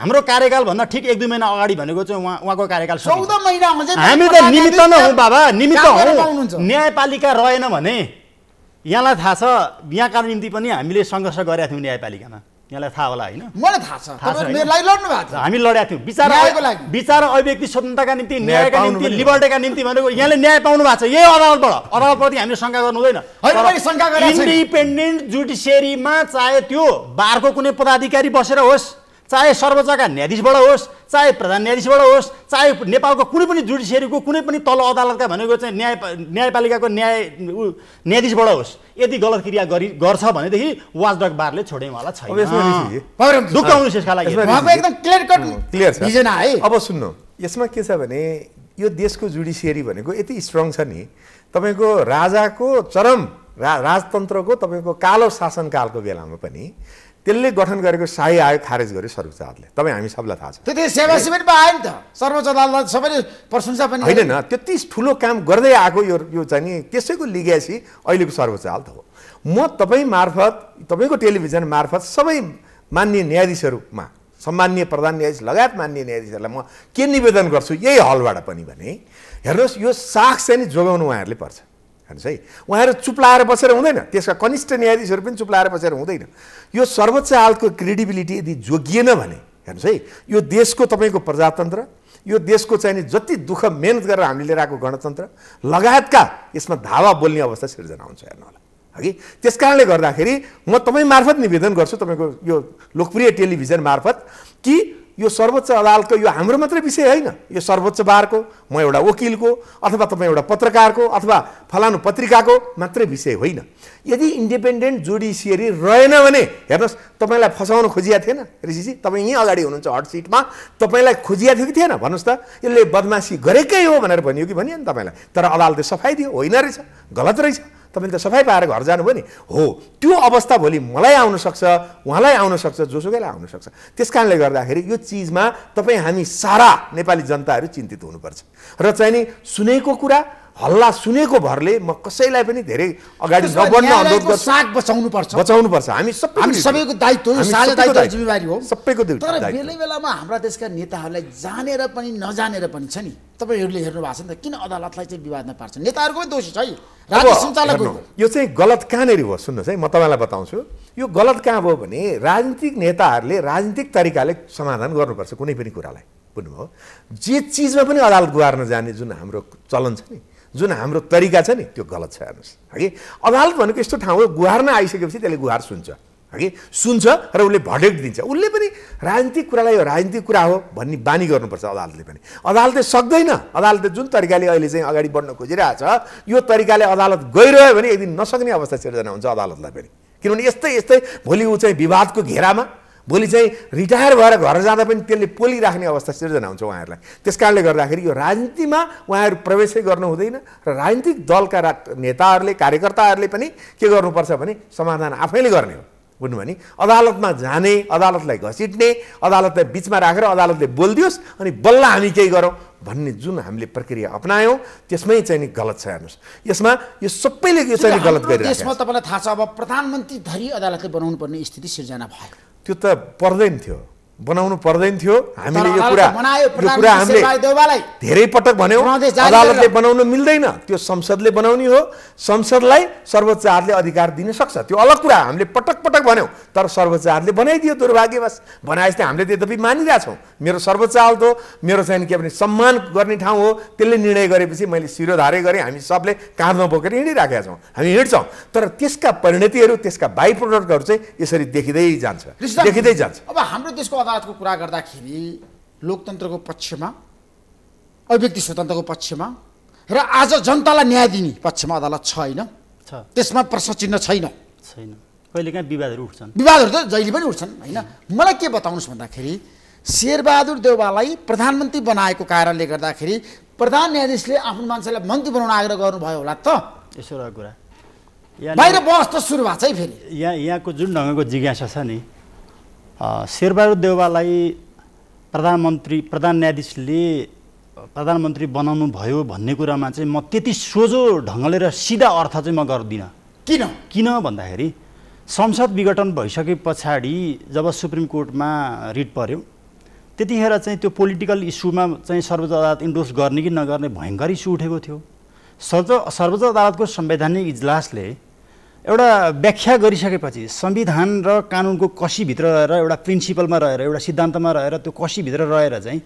हाम्रो कार्यकालभन्दा ठिक एक दुई महिना अगाडि भनेको चाहिँ उहाँ उहाँको कार्यकाल चौध महिनामा चाहिँ हामी त निमित्त नै हौँ बाबा निमित्त हौँ न्यायपालिका रहेन भने यहाँलाई थाहा छ यहाँका निम्ति पनि हामीले सङ्घर्ष गरेका थियौँ न्यायपालिकामा यहाँलाई थाहा होला होइन मलाई थाहा छ हामी लडेका थियौँ विचार विचार अभिव्यक्ति स्वतन्त्रताका निम्ति न्यायका निम्ति लिबर्टीका निम्ति भनेको यहाँले न्याय पाउनु भएको छ यही अदालतबाट अदालतप्रति हामीले शङ्का गर्नु हुँदैन इन्डिपेन्डेन्ट जुडिसियरीमा चाहे त्यो बारको कुनै पदाधिकारी बसेर होस् चाहे सर्वोच्चका न्यायाधीशबाट होस् चाहे प्रधान न्यायाधीशबाट होस् चाहे नेपालको कुनै पनि जुडिसियरीको कुनै पनि तल अदालतका भनेको चाहिँ न्याय न्यायपालिकाको न्याय न्यायाधीशबाट होस् यदि गलत क्रिया गरी गर्छ भनेदेखि वाचडक बारले छोड्ने होला छैन है अब सुन्नु यसमा के छ भने यो देशको जुडिसियरी भनेको यति स्ट्रङ छ नि तपाईँको राजाको चरम रा राजतन्त्रको तपाईँको कालो शासनकालको बेलामा पनि त्यसले गठन गरेको शाही आयोग खारेज गर्यो सर्वोच्च अदालतले तपाईँ हामी सबलाई थाहा छ त्यो सेवा सिमेन्टमा आयो नि त सर्वोच्च अदालत सबैले प्रशंसा पनि होइन त्यति ठुलो काम गर्दै आएको यो यो चाहिँ नि त्यसैको लिग्यासी अहिलेको सर्वोच्च अदालत हो म तपाईँ मार्फत तपाईँको टेलिभिजन मार्फत सबै मान्य न्यायाधीशहरूमा सम्मान्य प्रधान न्यायाधीश लगायत मान्य न्यायाधीशहरूलाई म के निवेदन गर्छु यही हलबाट पनि भने हेर्नुहोस् यो साख चाहिँ जोगाउनु उहाँहरूले पर्छ हेर्नुहोस् है उहाँहरू चुप्लाएर बसेर हुँदैन त्यसका कनिष्ठ न्यायाधीशहरू पनि चुप्लाएर बसेर हुँदैन यो सर्वोच्च अदालतको क्रेडिबिलिटी यदि जोगिएन भने हेर्नुहोस् है यो देशको तपाईँको प्रजातन्त्र यो देशको चाहिने जति दुःख मेहनत गरेर हामीले लिएर आएको गणतन्त्र लगायतका यसमा धावा बोल्ने अवस्था सिर्जना हुन्छ हेर्नु होला है त्यस कारणले गर्दाखेरि म तपाईँ मार्फत निवेदन गर्छु तपाईँको यो लोकप्रिय टेलिभिजन मार्फत कि यो सर्वोच्च अदालतको यो हाम्रो मात्रै विषय होइन यो सर्वोच्च बारको म एउटा वकिलको अथवा तपाईँ एउटा पत्रकारको अथवा फलानु पत्रिकाको मात्रै विषय होइन यदि इन्डिपेन्डेन्ट जुडिसियरी रहेन भने हेर्नुहोस् तपाईँलाई फसाउन खोजिया थिएन ऋषिजी तपाईँ यहीँ अगाडि हुनुहुन्छ हट सिटमा तपाईँलाई खोजिया थियो कि थिएन भन्नुहोस् त यसले बदमासी गरेकै हो भनेर भनियो कि भनियो नि तपाईँलाई तर अदालतले सफाइ दियो होइन रहेछ गलत रहेछ तपाईँले त सफाइ पाएर घर जानुभयो नि हो त्यो अवस्था भोलि मलाई आउनसक्छ उहाँलाई आउनसक्छ जोसुकैलाई आउनसक्छ त्यस कारणले गर्दाखेरि यो चिजमा तपाईँ हामी सारा नेपाली जनताहरू चिन्तित हुनुपर्छ र चाहिँ नि सुनेको कुरा हल्ला सुनेको भरले म कसैलाई पनि धेरै अगाडि नबढ्न अनुरोध गर्छु बचाउनु पर्छ बचाउनु पर्छ हामी सबैको दायित्व जिम्मेवारी हो सबैको तर बेला बेलामा हाम्रा देशका नेताहरूलाई जानेर पनि नजानेर पनि छ नि तपाईँहरूले हेर्नु भएको छ नि त किन अदालतलाई चाहिँ विवादमा पार्छ नेताहरूको पनि दोषी छ है राज्य सञ्चालक यो चाहिँ गलत कहाँनिर हो सुन्नुहोस् है म तपाईँलाई बताउँछु यो गलत कहाँ भयो भने राजनीतिक नेताहरूले राजनीतिक तरिकाले समाधान गर्नुपर्छ कुनै पनि कुरालाई बुझ्नुभयो जे चिजमा पनि अदालत गुहार्न जाने जुन हाम्रो चलन छ नि जुन हाम्रो तरिका छ नि त्यो गलत छ हेर्नुहोस् है अदालत भनेको यस्तो ठाउँ हो गुहार्न आइसकेपछि त्यसले गुहार सुन्छ है सुन्छ र उसले भडेक दिन्छ उसले पनि राजनीतिक कुरालाई यो राजनीतिक कुरा हो भन्ने बानी गर्नुपर्छ अदालतले पनि अदालतले सक्दैन अदालतले जुन तरिकाले अहिले चाहिँ अगाडि बढ्न खोजिरहेको छ यो तरिकाले अदालत गइरह्यो भने एक दिन नसक्ने अवस्था सिर्जना हुन्छ अदालतलाई पनि किनभने यस्तै यस्तै भोलि ऊ चाहिँ विवादको घेरामा भोलि चाहिँ रिटायर भएर घर जाँदा पनि त्यसले पोलिराख्ने अवस्था सिर्जना हुन्छ उहाँहरूलाई त्यस कारणले गर्दाखेरि यो राजनीतिमा उहाँहरू प्रवेशै गर्नु हुँदैन र राजनीतिक दलका रा नेताहरूले कार्यकर्ताहरूले पनि के गर्नुपर्छ भने समाधान आफैले गर्ने हो बुझ्नु भने अदालतमा जाने अदालतलाई घसिट्ने अदालतलाई बिचमा राखेर अदालतले बोलिदियोस् अनि बल्ल हामी केही गरौँ भन्ने जुन हामीले प्रक्रिया अप्नायौँ त्यसमै चाहिँ नि गलत छ हेर्नुहोस् यसमा यो सबैले यो चाहिँ गलत गरिरहेको यसमा तपाईँलाई थाहा छ अब प्रधानमन्त्री धरि अदालतले बनाउनु पर्ने स्थिति सिर्जना भयो त्यो त पर्दैन थियो बनाउनु पर्दैन थियो हामीले यो कुरा यो कुरा हामीले धेरै पटक भन्यौँ अदालतले बनाउनु मिल्दैन त्यो संसदले बनाउने हो संसदलाई सर्वोच्च सर्वोच्चहरूले अधिकार दिन सक्छ त्यो अलग कुरा हामीले पटक पटक भन्यौँ तर सर्वोच्च सर्वोच्चहरूले बनाइदियो दुर्भाग्यवश बनाएपछि हामीले त्यति मानिरहेछौँ मेरो सर्वोच्च अदालत हो मेरो चाहिँ के भने सम्मान गर्ने ठाउँ हो त्यसले निर्णय गरेपछि मैले शिरोधारे गरेँ हामी सबले काँधमा बोकेर हिँडिराखेका छौँ हामी हिँड्छौँ तर त्यसका परिणतिहरू त्यसका बाई प्रोडक्टहरू चाहिँ यसरी देखिँदै जान्छ देखिँदै जान्छ अब हाम्रो देशको राष्ट्रवादको कुरा गर्दाखेरि लोकतन्त्रको पक्षमा अभिव्यक्ति स्वतन्त्रको पक्षमा र आज जनतालाई न्याय दिने पक्षमा अदालत छैन त्यसमा प्रश्न चिन्ह छैन छैन कहिले काहीँ विवादहरू उठ्छन् विवादहरू त जहिले पनि उठ्छन् होइन मलाई के बताउनुहोस् भन्दाखेरि शेरबहादुर देउवालाई प्रधानमन्त्री बनाएको कारणले गर्दाखेरि प्रधान न्यायाधीशले आफ्नो मान्छेलाई मन्त्री बनाउन आग्रह गर्नुभयो होला त यसो कुरा बाहिर बहस सुरु भएको छ है फेरि यहाँ यहाँको जुन ढङ्गको जिज्ञासा छ नि शेरबहादुर देउवालाई प्रधानमन्त्री प्रधान न्यायाधीशले प्रधानमन्त्री बनाउनु भयो भन्ने कुरामा चाहिँ म त्यति सोझो ढङ्गले र सिधा अर्थ चाहिँ म गर्दिनँ किन किन भन्दाखेरि संसद विघटन भइसके पछाडि जब सुप्रिम कोर्टमा रिट पऱ्यो त्यतिखेर चाहिँ त्यो पोलिटिकल इस्युमा चाहिँ सर्वोच्च अदालत इन्डोर्स गर्ने कि नगर्ने भयङ्कर इस्यु उठेको थियो सर्व सर्वोच्च अदालतको संवैधानिक इजलासले एउटा व्याख्या गरिसकेपछि संविधान र कानुनको कसीभित्र रहेर एउटा प्रिन्सिपलमा रहेर एउटा सिद्धान्तमा रहेर त्यो कसीभित्र रहेर चाहिँ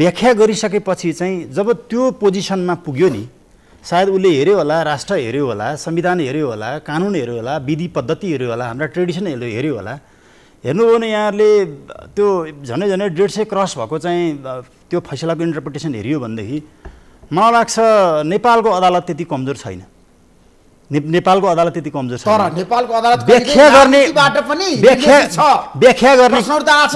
व्याख्या गरिसकेपछि चाहिँ जब त्यो पोजिसनमा पुग्यो नि सायद उसले हेऱ्यो होला राष्ट्र हेऱ्यो होला संविधान हेऱ्यो होला कानुन हेऱ्यो होला विधि पद्धति हेऱ्यो होला हाम्रा ट्रेडिसन हेऱ्यो होला हेर्नुभयो भने यहाँहरूले त्यो झनै झनै डेढ सय क्रस भएको चाहिँ त्यो फैसलाको इन्टरप्रिटेसन हेऱ्यो भनेदेखि मलाई लाग्छ नेपालको अदालत त्यति कमजोर छैन नेपालको अदालत त्यति कमजोर छ तर नेपालको अदालत व्याख्या गर्ने पनि व्याख्या गर्ने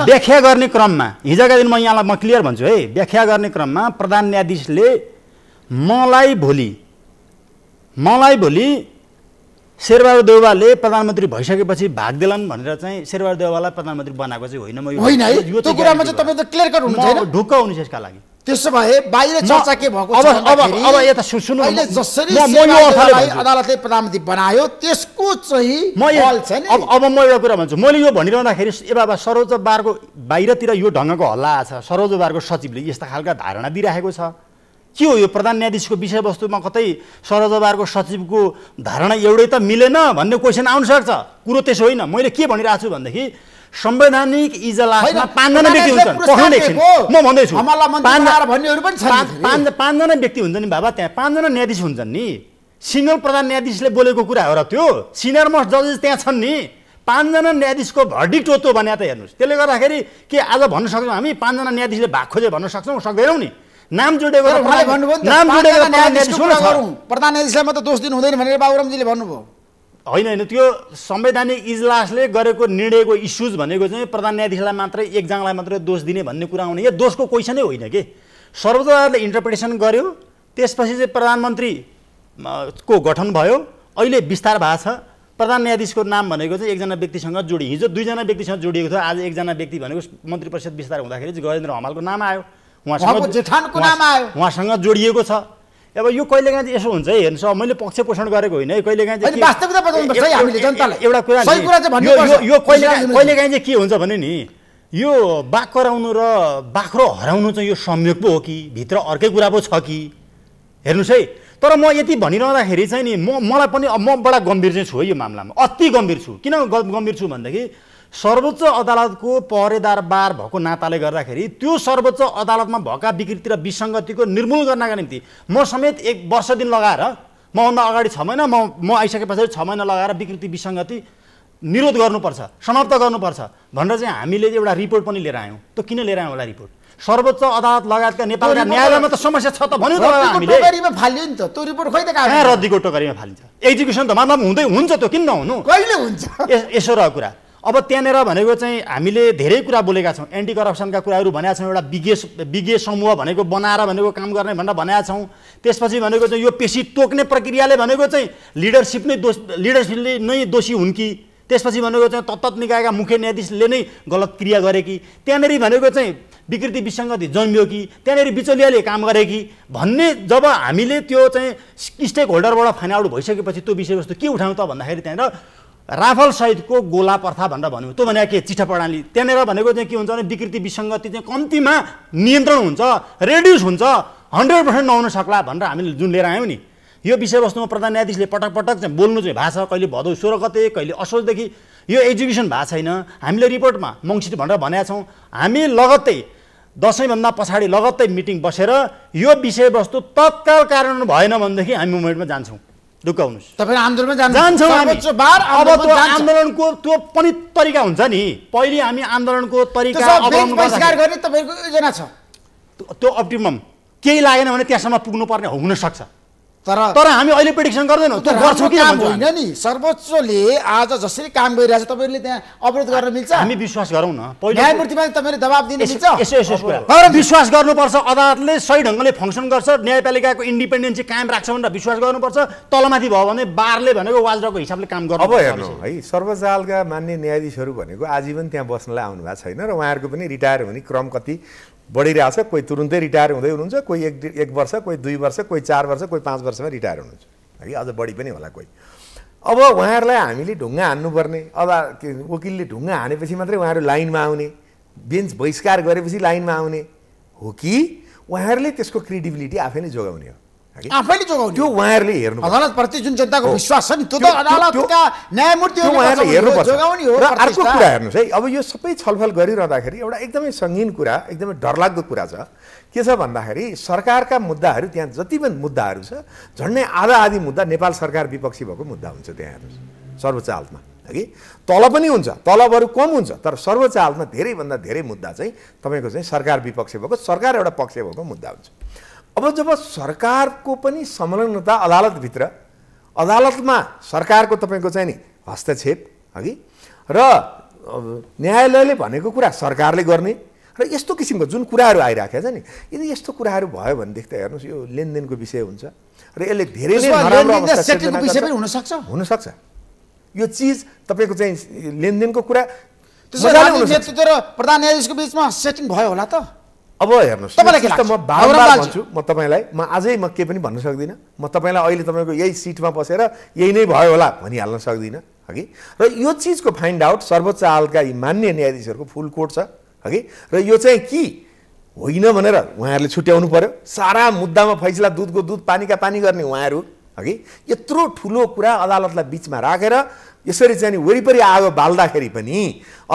व्याख्या गर्ने क्रममा हिजोका दिन म यहाँलाई म क्लियर भन्छु है व्याख्या गर्ने क्रममा प्रधान न्यायाधीशले मलाई भोलि मलाई भोलि शेरबहादुर देवालले प्रधानमन्त्री भइसकेपछि भाग दिलान् भनेर चाहिँ शेरबहादुर देवाललाई प्रधानमन्त्री बनाएको चाहिँ होइन म यो कुरामा हुनु ढुक्क हुनु यसका लागि त्यसो भए बाहिर चर्चा के भएको अदालतले प्रधानमन्त्री बनायो त्यसको चाहिँ अब अब म एउटा कुरा भन्छु मैले यो भनिरहँदाखेरि ए बाबा सरोज बारको बाहिरतिर यो ढङ्गको हल्ला आएको छ सरोज बारको सचिवले यस्ता खालका धारणा दिइराखेको छ के हो यो प्रधान न्यायाधीशको विषयवस्तुमा कतै सरोजबारको सचिवको धारणा एउटै त मिलेन भन्ने क्वेसन सक्छ कुरो त्यसो होइन मैले के भनिरहेको छु भनेदेखि संवैधानिक इजलासमा पाँचजना व्यक्ति हुन्छन् म भन्दैछु पाँचजना व्यक्ति हुन्छ नि बाबा त्यहाँ पाँचजना न्यायाधीश हुन्छन् नि सिनियर प्रधान न्यायाधीशले बोलेको कुरा हो र त्यो सिनियर मोस्ट जजेस त्यहाँ छन् नि पाँचजना न्यायाधीशको भर्डिक्ट हो त्यो भने त हेर्नुहोस् त्यसले गर्दाखेरि के आज भन्न सक्छौँ हामी पाँचजना न्यायाधीशले भाग खोजे भन्न सक्छौँ सक्दैनौँ नि नाम जोडेको नाम जोडेको प्रधान न्यायाधीशलाई मात्र दोष दिनु हुँदैन भनेर बाबुरामजीले भन्नुभयो होइन होइन त्यो संवैधानिक इजलासले गरेको निर्णयको इस्युज भनेको चाहिँ प्रधान न्यायाधीशलाई मात्रै एकजनालाई मात्रै दोष दिने भन्ने कुरा आउने यो दोषको क्वेसनै होइन कि सर्वोच्च अदालतले इन्टरप्रिटेसन गर्यो त्यसपछि चाहिँ प्रधानमन्त्री को गठन भयो अहिले विस्तार भएको छ प्रधान न्यायाधीशको नाम भनेको चाहिँ एकजना व्यक्तिसँग जोडियो हिजो दुईजना व्यक्तिसँग जोडिएको थियो आज एकजना व्यक्ति भनेको मन्त्री परिषद विस्तार हुँदाखेरि चाहिँ गजेन्द्र हमालको नाम आयो उहाँसँग उहाँसँग जोडिएको छ अब यो कहिलेकाहीँ चाहिँ यसो हुन्छ है हेर्नुहोस् अब मैले पक्ष पोषण गरेको होइन है कहिलेकाहीँ चाहिँ एउटा कुरा यो कहिलेकाहीँ कहिलेकाहीँ चाहिँ के हुन्छ भने नि यो बाघ कराउनु र बाख्रो हराउनु चाहिँ यो संयोग पो हो कि भित्र अर्कै कुरा पो छ कि हेर्नुहोस् है तर म यति भनिरहँदाखेरि चाहिँ नि म मलाई पनि म बडा गम्भीर चाहिँ छु है यो मामलामा अति गम्भीर छु किन गम्भीर छु भन्दाखेरि सर्वोच्च अदालतको पहरेदार बार भएको नाताले गर्दाखेरि त्यो सर्वोच्च अदालतमा भएका विकृति र विसङ्गतिको निर्मूल गर्नका निम्ति म समेत एक वर्ष दिन लगाएर म भन्दा अगाडि छ महिना म म आइसके पछाडि छ महिना लगाएर विकृति विसङ्गति निरोध गर्नुपर्छ समाप्त गर्नुपर्छ भनेर चाहिँ हामीले एउटा रिपोर्ट पनि लिएर आयौँ त किन लिएर आयौँ होला रिपोर्ट सर्वोच्च अदालत लगायतका नेपालका न्यायालयमा त समस्या छ त भन्यो फालियो नि त त्यो रिपोर्ट खोइ त रद्दीको टोकरीमा फालिन्छ एक्जिक्युसन त मतलब हुँदै हुन्छ त्यो किन नहुनु कहिले हुन्छ यसो रह कुरा अब त्यहाँनिर भनेको चाहिँ हामीले धेरै कुरा बोलेका छौँ एन्टी करप्सनका कुराहरू भनेका छौँ एउटा विज्ञ विज्ञ समूह भनेको बनाएर भनेको काम गर्ने भनेर भनेका छौँ त्यसपछि भनेको चाहिँ यो पेसी तोक्ने प्रक्रियाले भनेको चाहिँ लिडरसिप नै दोष लिडरसिपले नै दोषी हुन् कि त्यसपछि भनेको चाहिँ तत्त निकायका मुख्य न्यायाधीशले नै गलत क्रिया गरे कि त्यहाँनिर भनेको चाहिँ विकृति विसङ्गति जन्मियो कि त्यहाँनिर बिचौलियाले काम गरे कि भन्ने जब हामीले त्यो चाहिँ स्टेक होल्डरबाट फाइन आउट भइसकेपछि त्यो विषयवस्तु के उठाउँ त भन्दाखेरि त्यहाँनिर राफल सहितको गोला प्रथा भनेर भन्यो त्यो भनेको के चिठा प्रणाली त्यहाँनिर भनेको चाहिँ के हुन्छ भने विकृति विसङ्गति चाहिँ कम्तीमा नियन्त्रण हुन्छ रेड्युस हुन्छ हन्ड्रेड पर्सेन्ट नहुन सक्ला भनेर हामीले जुन लिएर आयौँ नि यो विषयवस्तुमा प्रधान न्यायाधीशले पटक पटक चाहिँ बोल्नु चाहिँ भाषा कहिले भदौ सोह्र गते कहिले असोजदेखि यो एजुकेसन भएको छैन हामीले रिपोर्टमा मङ्सिर भनेर भनेका छौँ हामी लगत्तै दसैँभन्दा पछाडि लगत्तै मिटिङ बसेर यो विषयवस्तु तत्काल कारण भएन भनेदेखि हामी मुभमेन्टमा जान्छौँ डुकाउनुहोस् तपाईँ आन्दोलनमा जानु जान्छौँ हामी अब त्यो आन्दोलनको त्यो पनि तरिका हुन्छ नि पहिले हामी आन्दोलनको तरिका गर्ने तपाईँको योजना छ त्यो अप्टिमम केही लागेन भने त्यहाँसम्म पुग्नुपर्ने हुनसक्छ तर तर हामी अहिले प्रिडिक्सन गर्दैनौँ गर्छौँ कि होइन नि सर्वोच्चले आज जसरी काम गरिरहेछ तपाईँले त्यहाँ अवरोध गर्न मिल्छ हामी विश्वास गरौँ न तपाईँले दबाब दिनु मिल्छ तर विश्वास गर्नुपर्छ अदालतले सही ढङ्गले फङ्सन गर्छ न्यायपालिकाको इन्डिपेन्डेन्सी कायम राख्छ भनेर विश्वास गर्नुपर्छ तलमाथि भयो भने बारले भनेको वाल्राको हिसाबले काम गर्नु अब हेर्नु है सर्वजालका मान्य न्यायाधीशहरू भनेको आजीवन त्यहाँ बस्नलाई आउनु भएको छैन र उहाँहरूको पनि रिटायर हुने क्रम कति बढिरहेछ कोही तुरुन्तै रिटायर हुँदै हुनुहुन्छ कोही एक एक वर्ष कोही दुई वर्ष कोही चार वर्ष कोही पाँच वर्षमा रिटायर हुनुहुन्छ है अझ बढी पनि होला कोही अब उहाँहरूलाई हामीले ढुङ्गा हान्नुपर्ने अब वकिलले ढुङ्गा हानेपछि मात्रै उहाँहरू लाइनमा आउने बेन्च बहिष्कार गरेपछि लाइनमा आउने हो कि उहाँहरूले त्यसको क्रेडिबिलिटी आफै नै जोगाउने हो आफैले जोगाउने त्यो उहाँहरूले हेर्नु जुन जनताको विश्वास छ त्यो त अदालतका न्यायमूर्ति उहाँहरूले हेर्नुपर्छ जोगाउने हो अर्को कुरा हेर्नुहोस् है अब यो सबै छलफल गरिरहँदाखेरि एउटा एकदमै सङ्गीन कुरा एकदमै डरलाग्दो कुरा छ के छ भन्दाखेरि सरकारका मुद्दाहरू त्यहाँ जति पनि मुद्दाहरू छ झन्डै आधा आधी मुद्दा नेपाल सरकार विपक्षी भएको मुद्दा हुन्छ त्यहाँ हेर्नुहोस् सर्वोच्च हालतमा है तल पनि हुन्छ तलबहरू कम हुन्छ तर सर्वोच्च हालतमा धेरैभन्दा धेरै मुद्दा चाहिँ तपाईँको चाहिँ सरकार विपक्ष भएको सरकार एउटा पक्ष भएको मुद्दा हुन्छ अब जब सरकारको पनि संलग्नता अदालतभित्र अदालतमा सरकारको तपाईँको चाहिँ नि हस्तक्षेप हगि र न्यायालयले भनेको कुरा सरकारले गर्ने र यस्तो किसिमको जुन कुराहरू आइराखेको छ नि यदि यस्तो कुराहरू भयो भनेदेखि त हेर्नुहोस् यो लेनदेनको विषय हुन्छ र यसले धेरै पनि हुनसक्छ हुनसक्छ यो चिज तपाईँको चाहिँ लेनदेनको कुरा प्रधान न्यायाधीशको बिचमा सेटिङ भयो होला त अब हेर्नुहोस् म बारम्बार भन्छु म तपाईँलाई म आजै म केही पनि भन्न सक्दिनँ म तपाईँलाई अहिले तपाईँको यही सिटमा बसेर यही नै भयो होला भनिहाल्न सक्दिनँ हगि र यो चिजको फाइन्ड आउट सर्वोच्च अदालतका यी मान्य न्यायाधीशहरूको फुल कोर्ट छ हगि र यो चाहिँ कि होइन भनेर उहाँहरूले छुट्याउनु पर्यो सारा मुद्दामा फैसला दुधको दुध पानीका पानी गर्ने उहाँहरू हगि यत्रो ठुलो कुरा अदालतलाई बिचमा राखेर यसरी चाहिँ वरिपरि आगो बाल्दाखेरि पनि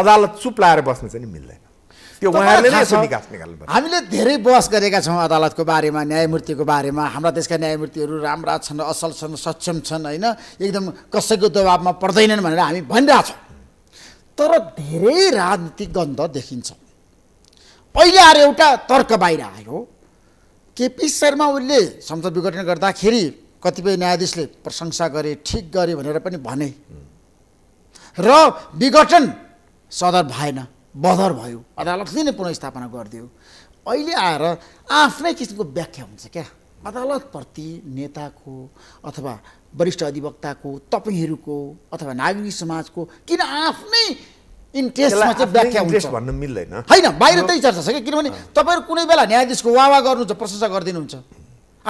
अदालत चुप लाएर बस्न चाहिँ मिल्दैन त्यो उहाँहरूले नै यसो निकास निकाल्नु हामीले धेरै बहस गरेका छौँ अदालतको बारेमा न्यायमूर्तिको बारेमा हाम्रा देशका न्यायमूर्तिहरू राम्रा छन् असल छन् सक्षम छन् होइन एकदम कसैको दबावमा पर्दैनन् भनेर हामी भनिरहेछौँ तर धेरै राजनीतिक गन्ध देखिन्छ अहिले आएर एउटा तर्क बाहिर आयो केपी शर्मा ओलीले संसद विघटन गर्दाखेरि कतिपय न्यायाधीशले प्रशंसा गरे ठिक गरे भनेर पनि भने र विघटन सदर भएन बदर भयो अदालतले नै पुनस्थापना गरिदियो अहिले आएर आफ्नै किसिमको व्याख्या हुन्छ क्या अदालतप्रति नेताको अथवा वरिष्ठ अधिवक्ताको तपाईँहरूको अथवा नागरिक समाजको किन आफ्नै इन्ट्रेस्टमा चाहिँ व्याख्या हुन्छ भन्न मिल्दैन होइन बाहिर त्यही चर्चा छ कि किनभने तपाईँहरू कुनै बेला न्यायाधीशको वा वा गर्नुहुन्छ प्रशंसा गरिदिनुहुन्छ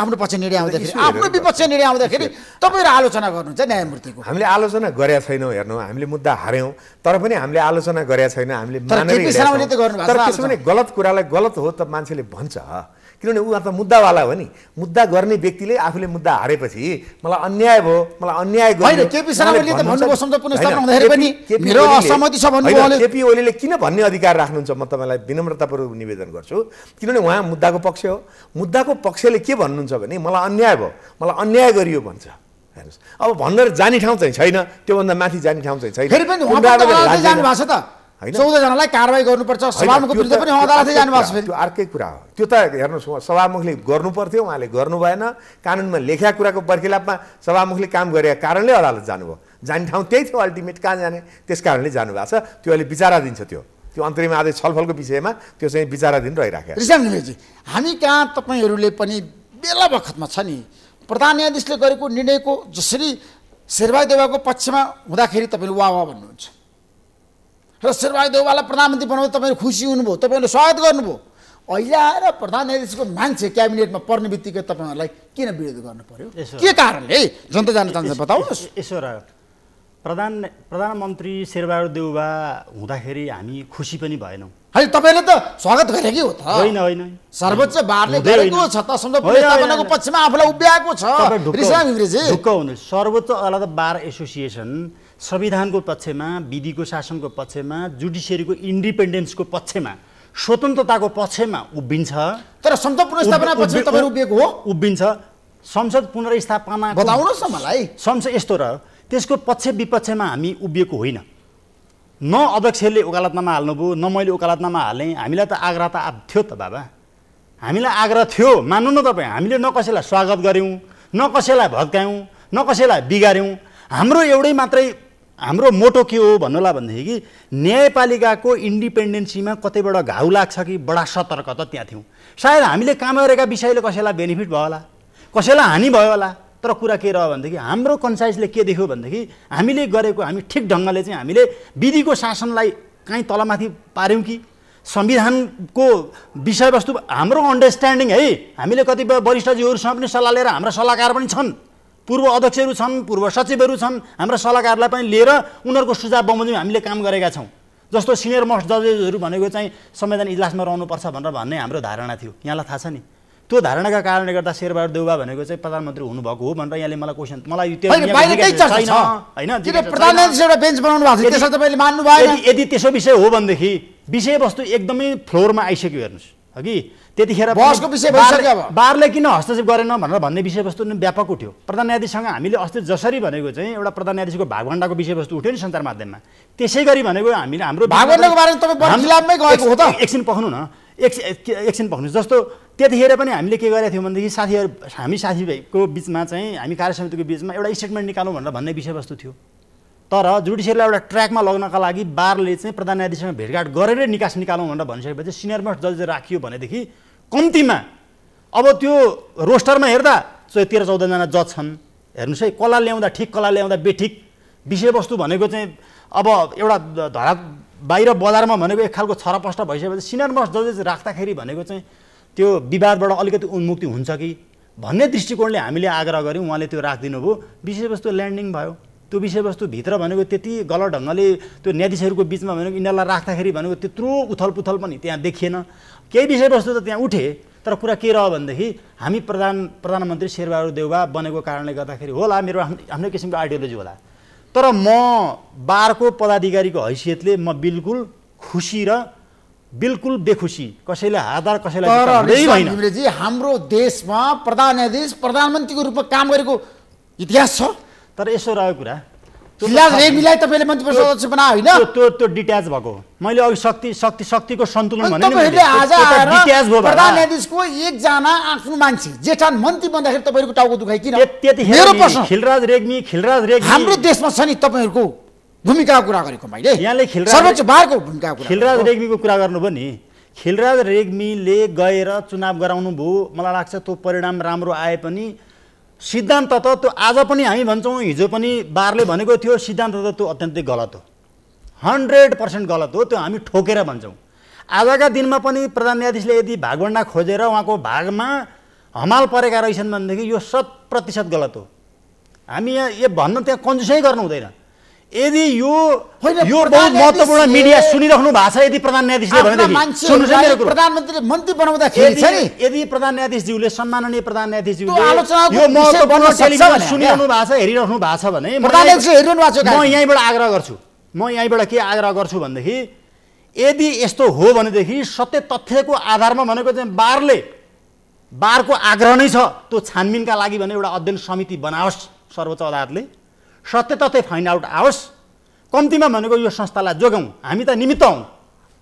आफ्नो पक्ष निर्णय आउँदाखेरि आफ्नो विपक्ष निर्णय आउँदाखेरि तपाईँहरू आलोचना गर्नुहुन्छ न्यायमूर्तिको हामीले आलोचना गरेका छैनौँ हेर्नु हामीले मुद्दा हार्यौँ तर पनि हामीले आलोचना गरेका छैन हामीले गलत कुरालाई गलत हो त मान्छेले भन्छ किनभने उहाँ त मुद्दावाला हो नि मुद्दा गर्ने व्यक्तिले आफूले मुद्दा हारेपछि मलाई अन्याय भयो मलाई अन्याय केपी ओलीले किन भन्ने अधिकार राख्नुहुन्छ म तपाईँलाई विनम्रतापूर्वक निवेदन गर्छु किनभने उहाँ मुद्दाको पक्ष हो मुद्दाको पक्षले के भन्नुहुन्छ भने मलाई अन्याय भयो मलाई अन्याय गरियो भन्छ हेर्नुहोस् अब भनेर जाने ठाउँ चाहिँ छैन त्योभन्दा माथि जाने ठाउँ चाहिँ छैन चौधजनालाई कारवाही गर्नुपर्छ सभामुखको विरुद्ध पनि अदालतै जानुभएको छ त्यो अर्कै कुरा हो त्यो त हेर्नुहोस् सभामुखले गर्नुपर्थ्यो उहाँले गर्नु भएन कानुनमा लेखेका कुराको बर्खिलापमा सभामुखले काम गरेका कारणले अदालत जानुभयो जाने ठाउँ त्यही थियो अल्टिमेट कहाँ जाने त्यस कारणले जानुभएको छ त्यो अहिले विचाराधीन छ त्यो त्यो अन्तरिम आदेश छलफलको विषयमा त्यो चाहिँ विचाराधीन रहिराखेको ऋषिजी हामी कहाँ तपाईँहरूले पनि बेला बखतमा छ नि प्रधान न्यायाधीशले गरेको निर्णयको जसरी देवाको पक्षमा हुँदाखेरि तपाईँले वा वा भन्नुहुन्छ र शेरबहादुर देवाललाई प्रधानमन्त्री बनाउँदा तपाईँले खुसी हुनुभयो तपाईँहरूले स्वागत गर्नुभयो अहिले आएर प्रधान न्यायाधीशको मान्छे क्याबिनेटमा पर्ने बित्तिकै तपाईँहरूलाई किन विरोध गर्नु पर्यो के कारणले जनता जान चाहन्छ बताउनुहोस् यसो प्रधान प्रधानमन्त्री शेरबहादुर देउबा हुँदाखेरि हामी खुसी पनि भएनौँ होइन तपाईँले त स्वागत गरेकै हो त होइन होइन सर्वोच्च बारले गरेको छ त संसदको पक्षमा आफूलाई उभ्याएको छ सर्वोच्च अदालत बार एसोसिएसन संविधानको पक्षमा विधिको शासनको पक्षमा जुडिसियरीको इन्डिपेन्डेन्सको पक्षमा स्वतन्त्रताको पक्षमा उभिन्छ तर संसद पुनर्स्थापना तपाईँ उभिएको हो उभिन्छ संसद पुनर्स्थापना बताउनुहोस् न मलाई संसद यस्तो रह्यो त्यसको पक्ष विपक्षमा हामी उभिएको होइन न अध्यक्षले ओकालतनामा हाल्नुभयो न मैले ओकालतनामा हालेँ हामीलाई त आग्रह त थियो त बाबा हामीलाई आग्रह थियो मान्नु न तपाईँ हामीले न कसैलाई स्वागत गऱ्यौँ न कसैलाई भत्कायौँ न कसैलाई बिगाऱ्यौँ हाम्रो एउटै मात्रै हाम्रो मोटो के हो भन्नुहोला भनेदेखि न्यायपालिकाको इन्डिपेन्डेन्सीमा कतैबाट घाउ लाग्छ कि बडा सतर्क त त्यहाँ थियौँ सायद हामीले काम गरेका विषयले कसैलाई बेनिफिट भयो होला कसैलाई हानि भयो होला तर कुरा के रह्यो भनेदेखि हाम्रो कन्साइजले के देख्यो भनेदेखि हामीले गरेको हामी ठिक ढङ्गले चाहिँ हामीले विधिको शासनलाई काहीँ तलमाथि पार्यौँ कि संविधानको विषयवस्तु हाम्रो अन्डरस्ट्यान्डिङ है हामीले कतिपय वरिष्ठजीहरूसँग पनि सल्लाह लिएर हाम्रा सल्लाहकार पनि छन् पूर्व अध्यक्षहरू छन् पूर्व सचिवहरू छन् हाम्रा सल्लाहकारलाई पनि लिएर उनीहरूको सुझाव बमोजिम हामीले काम गरेका छौँ जस्तो सिनियर मोस्ट जजेसहरू भनेको चाहिँ संवैधानिक इजलासमा रहनुपर्छ भनेर भन्ने हाम्रो धारणा थियो यहाँलाई थाहा छ नि त्यो धारणाका कारणले गर्दा शेरबहादुर देउबा भनेको चाहिँ प्रधानमन्त्री हुनुभएको हो भनेर यहाँले मलाई क्वेसन मलाई त्यो यदि त्यसो विषय हो भनेदेखि विषयवस्तु एकदमै फ्लोरमा आइसक्यो हेर्नुहोस् कि त्यतिखेर विषय बारले किन हस्तक्षेप गरेन भनेर भन्ने विषयवस्तु व्यापक उठ्यो प्रधान न्यायाधीशसँग हामीले अस्ति जसरी भनेको चाहिँ एउटा प्रधान न्यायाधीशको भागभण्डाको विषयवस्तु उठ्यो नि सञ्चार माध्यममा त्यसै गरी भनेको हामीले हाम्रो एकछिन पख्नु न एक एकछिन पख्नु जस्तो त्यतिखेर पनि हामीले के गरेका थियौँ भनेदेखि साथीहरू हामी साथीभाइको बिचमा चाहिँ हामी कार्य समितिको बिचमा एउटा स्टेटमेन्ट निकालौँ भनेर भन्ने विषयवस्तु थियो तर जुडिसियरलाई एउटा ट्र्याकमा लग्नका लागि बारले चाहिँ प्रधान न्यायाधीशमा भेटघाट गरेरै निकास निकालौँ भनेर भनिसकेपछि सिनियर मोस्ट जज राखियो भनेदेखि कम्तीमा अब त्यो रोस्टरमा हेर्दा तेह्र चौधजना जज छन् हेर्नुहोस् है कला ल्याउँदा ठिक कला ल्याउँदा बेठिक विषयवस्तु भनेको चाहिँ अब एउटा धरा बाहिर बजारमा भनेको एक खालको छरपष्ट भइसकेपछि सिनियर मोस्ट जजेस राख्दाखेरि भनेको चाहिँ त्यो विवादबाट अलिकति उन्मुक्ति हुन्छ कि भन्ने दृष्टिकोणले हामीले आग्रह गऱ्यौँ उहाँले त्यो राखिदिनु भयो विषयवस्तु ल्यान्डिङ भयो त्यो विषयवस्तुभित्र भनेको त्यति गलत ढङ्गले त्यो न्यायाधीशहरूको बिचमा भनेको यिनीहरूलाई राख्दाखेरि भनेको त्यत्रो उथल पुथल पनि त्यहाँ देखिएन केही विषयवस्तु त त्यहाँ उठे तर कुरा के रह्यो भनेदेखि हामी प्रधान प्रधानमन्त्री शेरबहादुर देउवा बनेको कारणले गर्दाखेरि होला मेरो आफ्नै किसिमको आइडियोलोजी होला तर म बारको पदाधिकारीको हैसियतले म बिल्कुल खुसी र बिल्कुल बेखुसी कसैले हादार कसैलाई हाम्रो देशमा प्रधान न्यायाधीश प्रधानमन्त्रीको रूपमा काम गरेको इतिहास छ तर यसो रह्यो कुरा रेग्मीलाई तपाईँले मन्त्री परिषद सदस्य बनायो होइन त्यो त्यो डिट्याच भएको मैले अघि शक्ति शक्ति शक्तिको सन्तुलन तपाईँहरूले आज आएर प्रधान न्यायाधीशको एकजना आफ्नो मान्छे जेठान मन्त्री बन्दाखेरि तपाईँहरूको टाउको दुखाइ किन मेरो प्रश्न खिलराज रेग्मी खिलराज रेग्मी हाम्रो देशमा छ नि तपाईँहरूको भूमिकाको कुरा गरेको मैले यहाँले खिलराज सर्वोच्च बारको भूमिका खिलराज रेग्मीको कुरा गर्नुभयो नि खिलराज रेग्मीले गएर चुनाव गराउनु भयो मलाई लाग्छ त्यो परिणाम राम्रो आए पनि सिद्धान्त त त्यो आज पनि हामी भन्छौँ हिजो पनि बारले भनेको थियो सिद्धान्त त त्यो अत्यन्तै गलत हो हन्ड्रेड पर्सेन्ट गलत हो त्यो हामी ठोकेर भन्छौँ आजका दिनमा पनि प्रधान न्यायाधीशले यदि भागभन्डा खोजेर उहाँको भागमा हमाल परेका रहेछन् भनेदेखि यो शत प्रतिशत गलत हो हामी यहाँ यो भन्न त्यहाँ कन्जुसै गर्नु हुँदैन यदि यो यो बहुत महत्त्वपूर्ण मिडिया सुनिराख्नु भएको छ यदि प्रधान न्यायाधीशले भनेदेखि प्रधानमन्त्री मन्त्री बनाउँदाखेरि छ नि यदि प्रधान न्यायाधीशज्यूले सम्माननीय प्रधान न्यायाधीशज्यूले यो महत्त्वपूर्ण टेलिभिजन सुनिराख्नु भएको छ हेरिराख्नु भएको छ भने म यहीँबाट आग्रह गर्छु म यहीँबाट के आग्रह गर्छु भनेदेखि यदि यस्तो हो भनेदेखि सत्य तथ्यको आधारमा भनेको चाहिँ बारले बारको आग्रह नै छ त्यो छानबिनका लागि भने एउटा अध्ययन समिति बनाओस् सर्वोच्च अदालतले सत्य तथ्य फाइन्ड आउट आओस् कम्तीमा भनेको यो संस्थालाई जोगाउँ हामी त निमित्त हौँ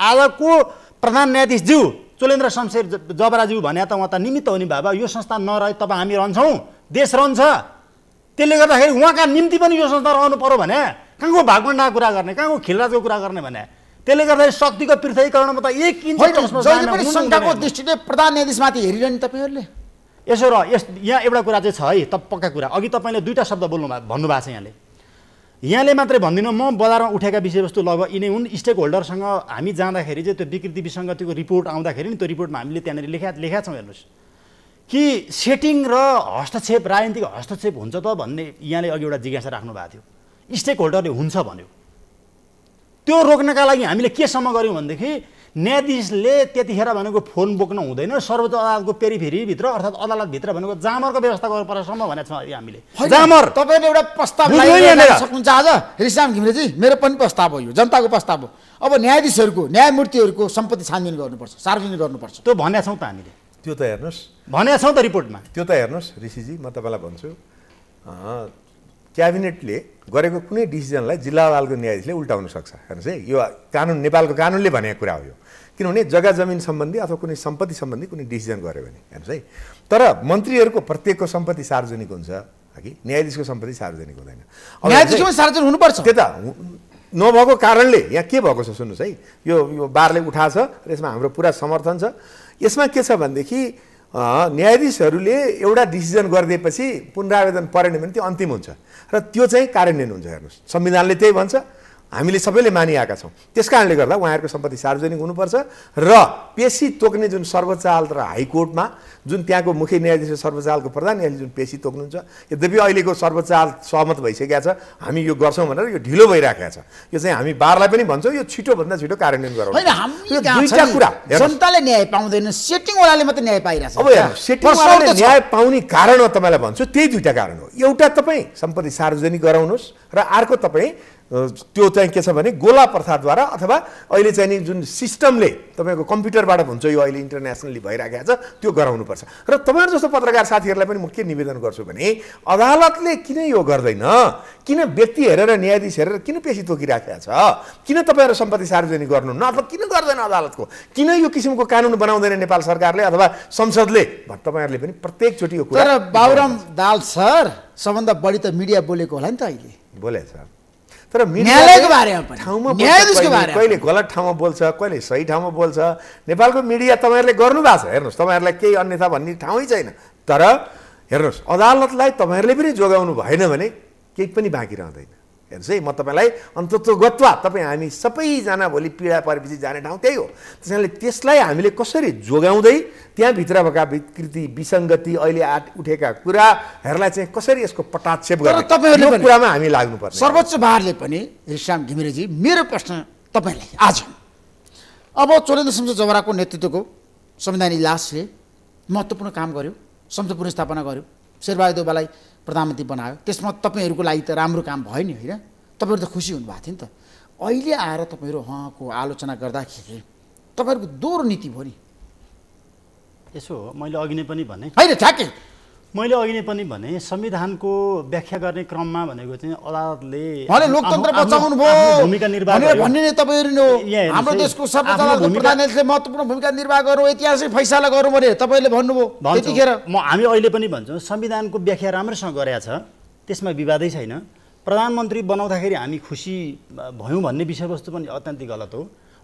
आजको प्रधान न्यायाधीशज्यू चोलेन्द्र शमशेर जबराज्यू भने त उहाँ त निमित्त हो नि बाबा यो संस्था नरहे तब हामी रहन्छौँ देश रहन्छ त्यसले गर्दाखेरि उहाँका निम्ति पनि यो संस्था रहनु पऱ्यो भने कहाँको भागमण्डाको कुरा गर्ने कहाँको खेलराजको कुरा गर्ने भने त्यसले गर्दाखेरि शक्तिको पृथ्वीकरणमा त एक दृष्टिले प्रधान न्यायाधीशमाथि हेरिरहने तपाईँहरूले यसो र यस यहाँ एउटा कुरा चाहिँ छ है त पक्का कुरा अघि तपाईँले दुईवटा शब्द बोल्नु भएको भन्नुभएको छ यहाँले यहाँले मात्रै भन्दिनँ म बजारमा उठेका विषयवस्तु लगभग यिनै हुन् स्टेक होल्डरसँग हामी जाँदाखेरि चाहिँ त्यो विकृति विसङ्गतिको रिपोर्ट आउँदाखेरि नि त्यो रिपोर्टमा हामीले त्यहाँनिर लेखा लेखा छौँ हेर्नुहोस् कि सेटिङ र हस्तक्षेप राजनीतिक हस्तक्षेप हुन्छ त भन्ने यहाँले अघि एउटा जिज्ञासा राख्नु भएको थियो स्टेक होल्डरले हुन्छ भन्यो त्यो रोक्नका लागि हामीले केसम्म गऱ्यौँ भनेदेखि न्यायाधीशले त्यतिखेर भनेको फोन बोक्न हुँदैन सर्वोच्च अदालतको पेरिफेरीभित्र अर्थात् अदालतभित्र भनेको जामरको व्यवस्था सम्भव भनेको छौँ हामीले जामर तपाईँले एउटा प्रस्ताव सक्नुहुन्छ आज ऋषिराम घिमरेजी मेरो पनि प्रस्ताव हो यो जनताको प्रस्ताव हो अब न्यायाधीशहरूको न्यायमूर्तिहरूको सम्पत्ति छानबिन गर्नुपर्छ सार्वजनिक गर्नुपर्छ त्यो भनेको छौँ त हामीले त्यो त हेर्नुहोस् भनेको छौँ त रिपोर्टमा त्यो त हेर्नुहोस् ऋषिजी म तपाईँलाई भन्छु क्याबिनेटले गरेको कुनै डिसिजनलाई जिल्ला अदालतको न्यायाधीशले उल्टाउन सक्छ हेर्नुहोस् है यो कानुन नेपालको कानुनले भनेको कुरा हो यो किनभने जग्गा जमिन सम्बन्धी अथवा कुनै सम्पत्ति सम्बन्धी कुनै डिसिजन गऱ्यो भने हेर्नुहोस् है तर मन्त्रीहरूको प्रत्येकको सम्पत्ति सार्वजनिक हुन्छ कि न्यायाधीशको सम्पत्ति सार्वजनिक हुँदैन सार्वजनिक हुनुपर्छ त नभएको कारणले यहाँ के भएको छ सुन्नुहोस् है यो यो बारले उठाएको छ र यसमा हाम्रो पुरा समर्थन छ यसमा के छ भनेदेखि न्यायाधीशहरूले एउटा डिसिजन गरिदिएपछि पुनरावेदन परेन भने त्यो अन्तिम हुन्छ र त्यो चाहिँ कार्यान्वयन हुन्छ हेर्नुहोस् संविधानले त्यही भन्छ हामीले सबैले मानिआएका छौँ त्यस कारणले गर्दा उहाँहरूको सम्पत्ति सार्वजनिक हुनुपर्छ र पेसी तोक्ने जुन सर्वोच्च अदालत र हाइकोर्टमा जुन त्यहाँको मुख्य न्यायाधीश सर्वोच्च अदालतको प्रधान न्यायाधीश जुन पेसी तोक्नुहुन्छ यद्यपि अहिलेको सर्वोच्च अदालत सहमत भइसकेका छ हामी यो गर्छौँ भनेर यो ढिलो भइरहेको छ यो चाहिँ हामी बारलाई पनि भन्छौँ यो छिटोभन्दा छिटो कार्यान्वयन जनताले न्याय पाउने कारण म तपाईँलाई भन्छु त्यही दुईवटा कारण हो एउटा तपाईँ सम्पत्ति सार्वजनिक गराउनुहोस् र अर्को तपाईँ त्यो चाहिँ के छ भने गोला प्रथाद्वारा अथवा अहिले चाहिँ नि जुन सिस्टमले तपाईँको कम्प्युटरबाट हुन्छ यो अहिले इन्टरनेसनली भइराखेको छ त्यो गराउनुपर्छ र तपाईँहरू जस्तो पत्रकार साथीहरूलाई पनि म के निवेदन गर्छु भने अदालतले किन यो गर्दैन किन व्यक्ति हेरेर न्यायाधीश हेरेर किन पेसी तोकिराखेको छ किन तपाईँहरू सम्पत्ति सार्वजनिक गर्नु न अथवा किन गर्दैन अदालतको किन यो किसिमको कानुन बनाउँदैन नेपाल सरकारले अथवा संसदले तपाईँहरूले पनि प्रत्येकचोटि यो कुरा बाबुराम दाल सर सबभन्दा बढी त मिडिया बोलेको होला नि त अहिले बोले सर तर मिडिया कहिले गलत ठाउँमा बोल्छ कहिले सही ठाउँमा बोल्छ नेपालको मिडिया तपाईँहरूले गर्नुभएको छ हेर्नुहोस् तपाईँहरूलाई केही अन्यथा भन्ने ठाउँै छैन तर हेर्नुहोस् अदालतलाई तपाईँहरूले पनि जोगाउनु भएन भने केही पनि बाँकी रहँदैन हेर्नुहोस् है म तपाईँलाई गत्वा तपाईँ हामी सबैजना भोलि पीडा परेपछि जाने ठाउँ त्यही हो त्यस कारणले त्यसलाई हामीले कसरी जोगाउँदै त्यहाँभित्र भएका विकृति विसङ्गति अहिले आट उठेका कुराहरूलाई चाहिँ कसरी यसको पटाक्षेप गरेर तपाईँहरूले कुरामा हामी लाग्नु पर्छ सर्वोच्च बारले पनि ऋषाम घिमिरेजी मेरो प्रश्न तपाईँलाई आज अब चोरेन्द्र सिंह जबराको नेतृत्वको संविधान इजलासले महत्त्वपूर्ण काम गर्यो संसद पुनस्थापना गर्यो शेरबहादुर दोबालाई प्रधानमन्त्री बनायो त्यसमा तपाईँहरूको लागि त राम्रो काम भयो नि होइन तपाईँहरू त खुसी हुनुभएको थियो नि त अहिले आएर तपाईँहरू उहाँको आलोचना गर्दाखेरि तपाईँहरूको दोहोरो नीति भयो नि यसो हो मैले अघि नै पनि भने होइन ठ्याक्कै मैले अघि नै पनि भने संविधानको व्याख्या गर्ने क्रममा भनेको चाहिँ अदालतले उहाँले लोकतन्त्र बचाउनु भयो भूमिका निर्वाह भन्ने नै तपाईँहरू हाम्रो देशको महत्त्वपूर्ण भूमिका निर्वाह गरौँ ऐतिहासिक फैसला गरौँ भने तपाईँले भन्नुभयो त्यतिखेर म हामी अहिले पनि भन्छौँ संविधानको व्याख्या राम्रोसँग गरेका छ त्यसमा विवादै छैन प्रधानमन्त्री बनाउँदाखेरि हामी खुसी भयौँ भन्ने विषयवस्तु पनि अत्यन्तै गलत हो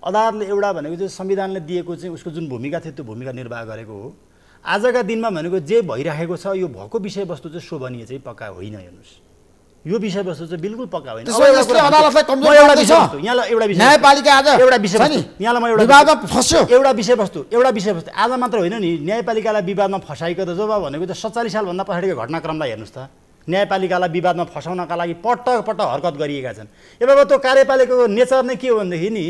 अदालतले एउटा भनेको चाहिँ संविधानले दिएको चाहिँ उसको जुन भूमिका थियो त्यो भूमिका निर्वाह गरेको हो आजका दिनमा भनेको जे भइराखेको छ यो भएको विषयवस्तु चाहिँ शोभनीय चाहिँ पक्का होइन हेर्नुहोस् यो विषयवस्तु चाहिँ बिल्कुल पक्का होइन एउटा विषयवस्तु एउटा विषयवस्तु आज मात्र होइन नि न्यायपालिकालाई विवादमा फसाएको त जब भनेको त सत्तालिस सालभन्दा पछाडिको घटनाक्रमलाई हेर्नुहोस् त न्यायपालिकालाई विवादमा फसाउनका लागि पटक पटक हरकत गरिएका छन् ए बाबा त्यो कार्यपालिकाको नेचर नै के हो भनेदेखि नि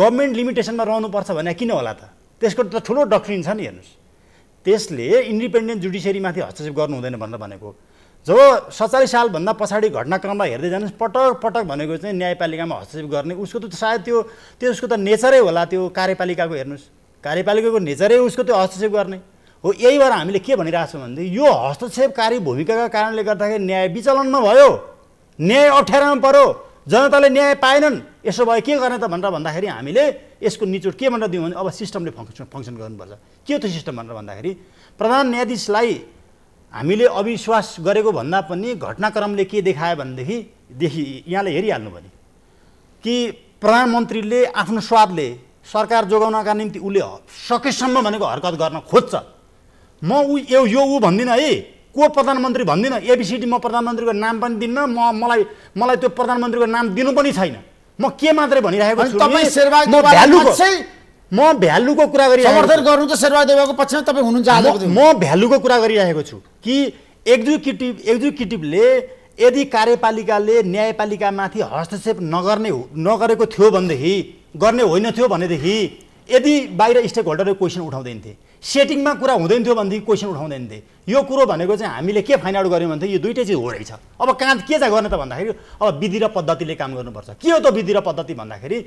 गभर्मेन्ट लिमिटेसनमा रहनुपर्छ भने किन होला त त्यसको त ठुलो डक्ट्रिन छ नि हेर्नुहोस् त्यसले इन्डिपेन्डेन्ट जुडिसियरीमाथि हस्तक्षेप गर्नु हुँदैन भनेर भनेको जब सत्तालिस सालभन्दा पछाडि घटनाक्रममा हेर्दै जानुहोस् पटक पटक भनेको चाहिँ न्यायपालिकामा हस्तक्षेप गर्ने उसको त सायद त्यो त्यो उसको त नेचरै होला त्यो कार्यपालिकाको हेर्नुहोस् कार्यपालिकाको नेचरै उसको त्यो हस्तक्षेप गर्ने हो यही भएर हामीले के भनिरहेछौँ भनेदेखि यो हस्तक्षेपकारी भूमिकाका कारणले गर्दाखेरि न्याय विचलनमा भयो न्याय अप्ठ्यारोमा पऱ्यो जनताले न्याय पाएनन् यसो भए के गर्ने त भनेर भन्दाखेरि हामीले यसको निचोड के भनेर दियौँ भने अब सिस्टमले फङ्सन फङ्सन गर्नुपर्छ के हो त्यो सिस्टम भनेर भन्दाखेरि प्रधान न्यायाधीशलाई हामीले अविश्वास गरेको भन्दा पनि घटनाक्रमले के देखायो भनेदेखि देखि यहाँले हेरिहाल्नु भने कि प्रधानमन्त्रीले आफ्नो स्वादले सरकार जोगाउनका निम्ति उसले सकेसम्म भनेको हरकत गर्न खोज्छ म ऊ यो ऊ भन्दिनँ है को प्रधानमन्त्री भन्दिनँ एबिसिडी म प्रधानमन्त्रीको नाम पनि दिन्न म मलाई मलाई त्यो प्रधानमन्त्रीको नाम दिनु पनि छैन म के मात्रै भनिरहेको छु म भ्यालुको कुरा गरिरहेको छु तपाईँ म भ्यालुको कुरा गरिरहेको छु कि एक्जिक्युटिभ एक्जिक्युटिभले यदि कार्यपालिकाले न्यायपालिकामाथि हस्तक्षेप नगर्ने नगरेको थियो भनेदेखि गर्ने होइन थियो भनेदेखि यदि बाहिर स्टेक होल्डरले क्वेसन उठाउँदैन थिए सेटिङमा कुरा हुँदैन थियो भनेदेखि क्वेसन उठाउँदैन थिए यो कुरो भनेको चाहिँ हामीले के फाइन्ड आउट गऱ्यौँ भने यो दुइटै चिज हो रहेछ अब कहाँ के चाहिँ गर्ने त भन्दाखेरि अब विधि र पद्धतिले काम गर्नुपर्छ के हो त विधि र पद्धति भन्दाखेरि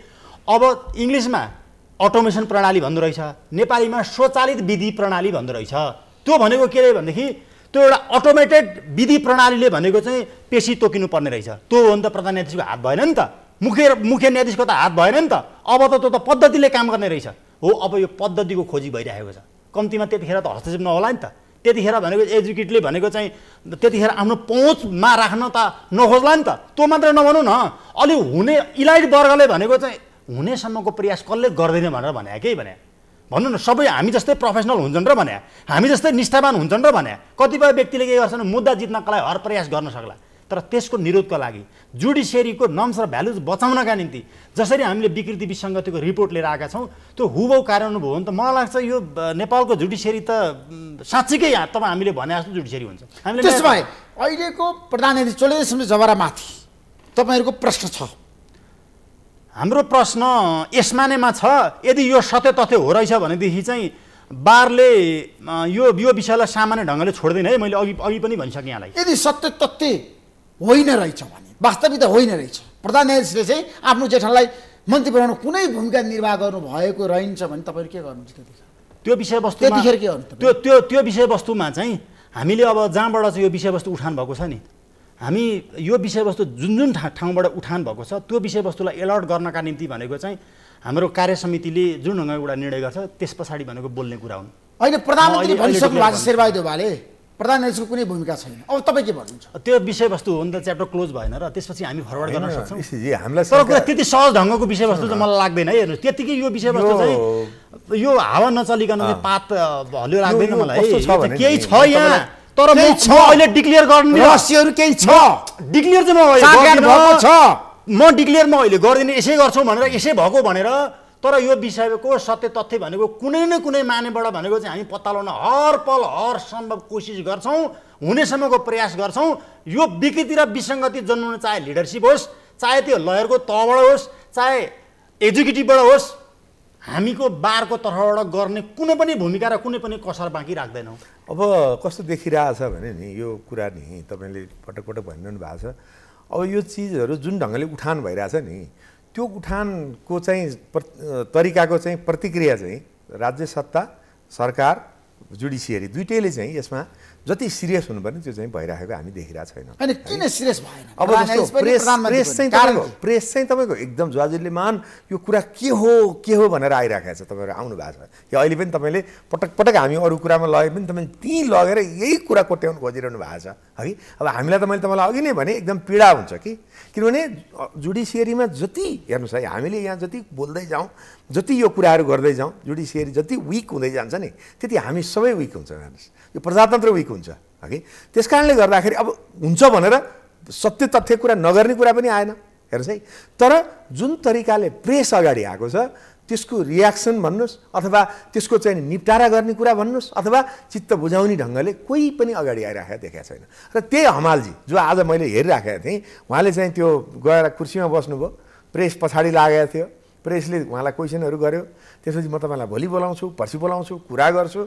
अब इङ्ग्लिसमा अटोमेसन प्रणाली भन्दो रहेछ नेपालीमा स्वचालित विधि प्रणाली भन्दो रहेछ त्यो भनेको के रहे भनेदेखि त्यो एउटा अटोमेटेड विधि प्रणालीले भनेको चाहिँ पेसी तोकिनु पर्ने रहेछ त्यो हो नि त प्रधान न्यायाधीशको हात भएन नि त मुख्य मुख्य न्यायाधीशको त हात भएन नि त अब त त्यो त पद्धतिले काम गर्ने रहेछ हो अब यो पद्धतिको खोजी भइरहेको छ कम्तीमा त्यतिखेर त हस्तक्षेप नहोला नि त त्यतिखेर भनेको एजुकेटले भनेको चाहिँ त्यतिखेर आफ्नो पहुँचमा राख्न त नखोज्ला नि त त्यो मात्रै नभनौँ न अलि हुने इलाइट वर्गले भनेको चाहिँ हुनेसम्मको प्रयास कसले गर्दैन भनेर भने के भने भन्नु न सबै हामी जस्तै प्रोफेसनल हुन्छन् र भने हामी जस्तै निष्ठावान हुन्छन् र भने कतिपय व्यक्तिले के गर्छन् मुद्दा जित्नको लागि हर प्रयास गर्न सक्ला तर त्यसको निरोधको लागि जुडिसियरीको नर्म्स र भ्यालुज बचाउनका निम्ति जसरी हामीले विकृति विसङ्गतिको रिपोर्ट लिएर आएका छौँ त्यो हुबौ कार्यान्वयन भयो भने त मलाई लाग्छ यो नेपालको जुडिसियरी त साँच्चीकै तब हामीले भने जस्तो जुडिसियरी हुन्छ हामीले भए अहिलेको प्रधान चलेसम्म जबरामाथि तपाईँहरूको प्रश्न छ हाम्रो प्रश्न यसमा नैमा छ यदि यो सत्य तथ्य हो रहेछ भनेदेखि चाहिँ बारले यो यो विषयलाई सामान्य ढङ्गले छोड्दैन है मैले अघि अघि पनि भनिसकेँ यहाँलाई यदि सत्य तथ्य होइन रहेछ भने वास्तविकता होइन रहेछ प्रधान न्यायाधीशले चाहिँ आफ्नो जेठालाई मन्त्री बनाउनु कुनै भूमिका निर्वाह गर्नु भएको रहन्छ भने तपाईँ के गर्नुहुन्छ त्यतिखेर त्यो विषयवस्तु त्यतिखेर के गर्नु त्यो त्यो त्यो विषयवस्तुमा चाहिँ हामीले अब जहाँबाट चाहिँ यो विषयवस्तु उठान भएको छ नि हामी यो विषयवस्तु जुन जुन ठाउँबाट उठान भएको छ त्यो विषयवस्तुलाई एलर्ट गर्नका निम्ति भनेको चाहिँ हाम्रो कार्य समितिले जुन ढङ्गको एउटा निर्णय गर्छ त्यस पछाडि भनेको बोल्ने कुरा हुन् होइन प्रधानमन्त्री भनिसक्नु भएको छ शेरबहादुर प्रधान न्यायाधीशको कुनै भूमिका छैन अब तपाईँ के भन्नुहुन्छ त्यो विषयवस्तु हो नि त च्याप्टर क्लोज भएन र त्यसपछि हामी फरवर्ड गर्न सक्छौँ हामीलाई तर कुरा त्यति सहज ढङ्गको विषयवस्तु चाहिँ मलाई लाग्दैन है हेर्नु त्यतिकै यो विषयवस्तु चाहिँ यो हावा नचलिकन पात हलियो लाग्दैन मलाई केही छ यहाँ तर छ अहिले डिक्लियर गर्ने रहस्यहरू केही छ डिक्लियर चाहिँ म म डिक्लियर म अहिले गर्दिनँ यसै गर्छौँ भनेर यसै भएको भनेर तर यो विषयको सत्य तथ्य भनेको कुनै न कुनै मानेबाट भनेको चाहिँ हामी पत्ता लगाउन हर पल हर सम्भव कोसिस गर्छौँ हुनेसम्मको प्रयास गर्छौँ यो विकृति र विसङ्गति जन्माउनु चाहे लिडरसिप होस् चाहे त्यो लयरको तहबाट होस् चाहे एजुकेटिभबाट होस् हामीको बारको तर्फबाट गर्ने कुनै पनि भूमिका र कुनै पनि कसर बाँकी राख्दैनौँ अब कस्तो देखिरहेछ भने नि यो कुरा नि तपाईँले पटक पटक भनिरहनु भएको छ अब यो चिजहरू जुन ढङ्गले उठान भइरहेछ नि त्यो उठानको चाहिँ तरिकाको चाहिँ प्रतिक्रिया चाहिँ राज्य सत्ता सरकार जुडिसियरी दुइटैले चाहिँ यसमा जति सिरियस हुनुपर्ने त्यो चाहिँ भइराखेको हामी देखिरहेको छैनौँ किन सिरियस भएन अब जस्तो प्रेस प्रेस चाहिँ तपाईँको प्रेस चाहिँ तपाईँको एकदम जुवाजुले मान यो कुरा के हो के हो भनेर आइराखेको छ तपाईँहरू आउनु भएको छ कि अहिले पनि तपाईँले पटक पटक हामी अरू कुरामा लगे पनि तपाईँ त्यहीँ लगेर यही कुरा कोट्याउनु खोजिरहनु भएको छ है अब हामीलाई त मैले तपाईँलाई अघि नै भने एकदम पीडा हुन्छ कि किनभने जुडिसियरीमा जति हेर्नुहोस् है हामीले यहाँ जति बोल्दै जाउँ जति यो कुराहरू गर्दै जाउँ जुडिसियरी जति विक हुँदै जान्छ नि त्यति हामी सबै विक हुन्छौँ हेर्नुहोस् यो प्रजातन्त्र विक हुन्छ है त्यस कारणले गर्दाखेरि अब हुन्छ भनेर सत्य तथ्य कुरा नगर्ने कुरा पनि आएन हेर्नुहोस् है तर जुन तरिकाले प्रेस अगाडि आएको छ त्यसको रियाक्सन भन्नुहोस् अथवा त्यसको चाहिँ निपटारा गर्ने कुरा भन्नुहोस् अथवा चित्त बुझाउने ढङ्गले कोही पनि अगाडि आइराखेको देखाएको छैन र त्यही हमालजी जो आज मैले हेरिराखेको थिएँ उहाँले चाहिँ त्यो गएर कुर्सीमा बस्नुभयो प्रेस पछाडि लागेको थियो प्रेसले उहाँलाई क्वेसनहरू गर्यो त्यसपछि म तपाईँलाई भोलि बोलाउँछु पर्सि बोलाउँछु कुरा गर्छु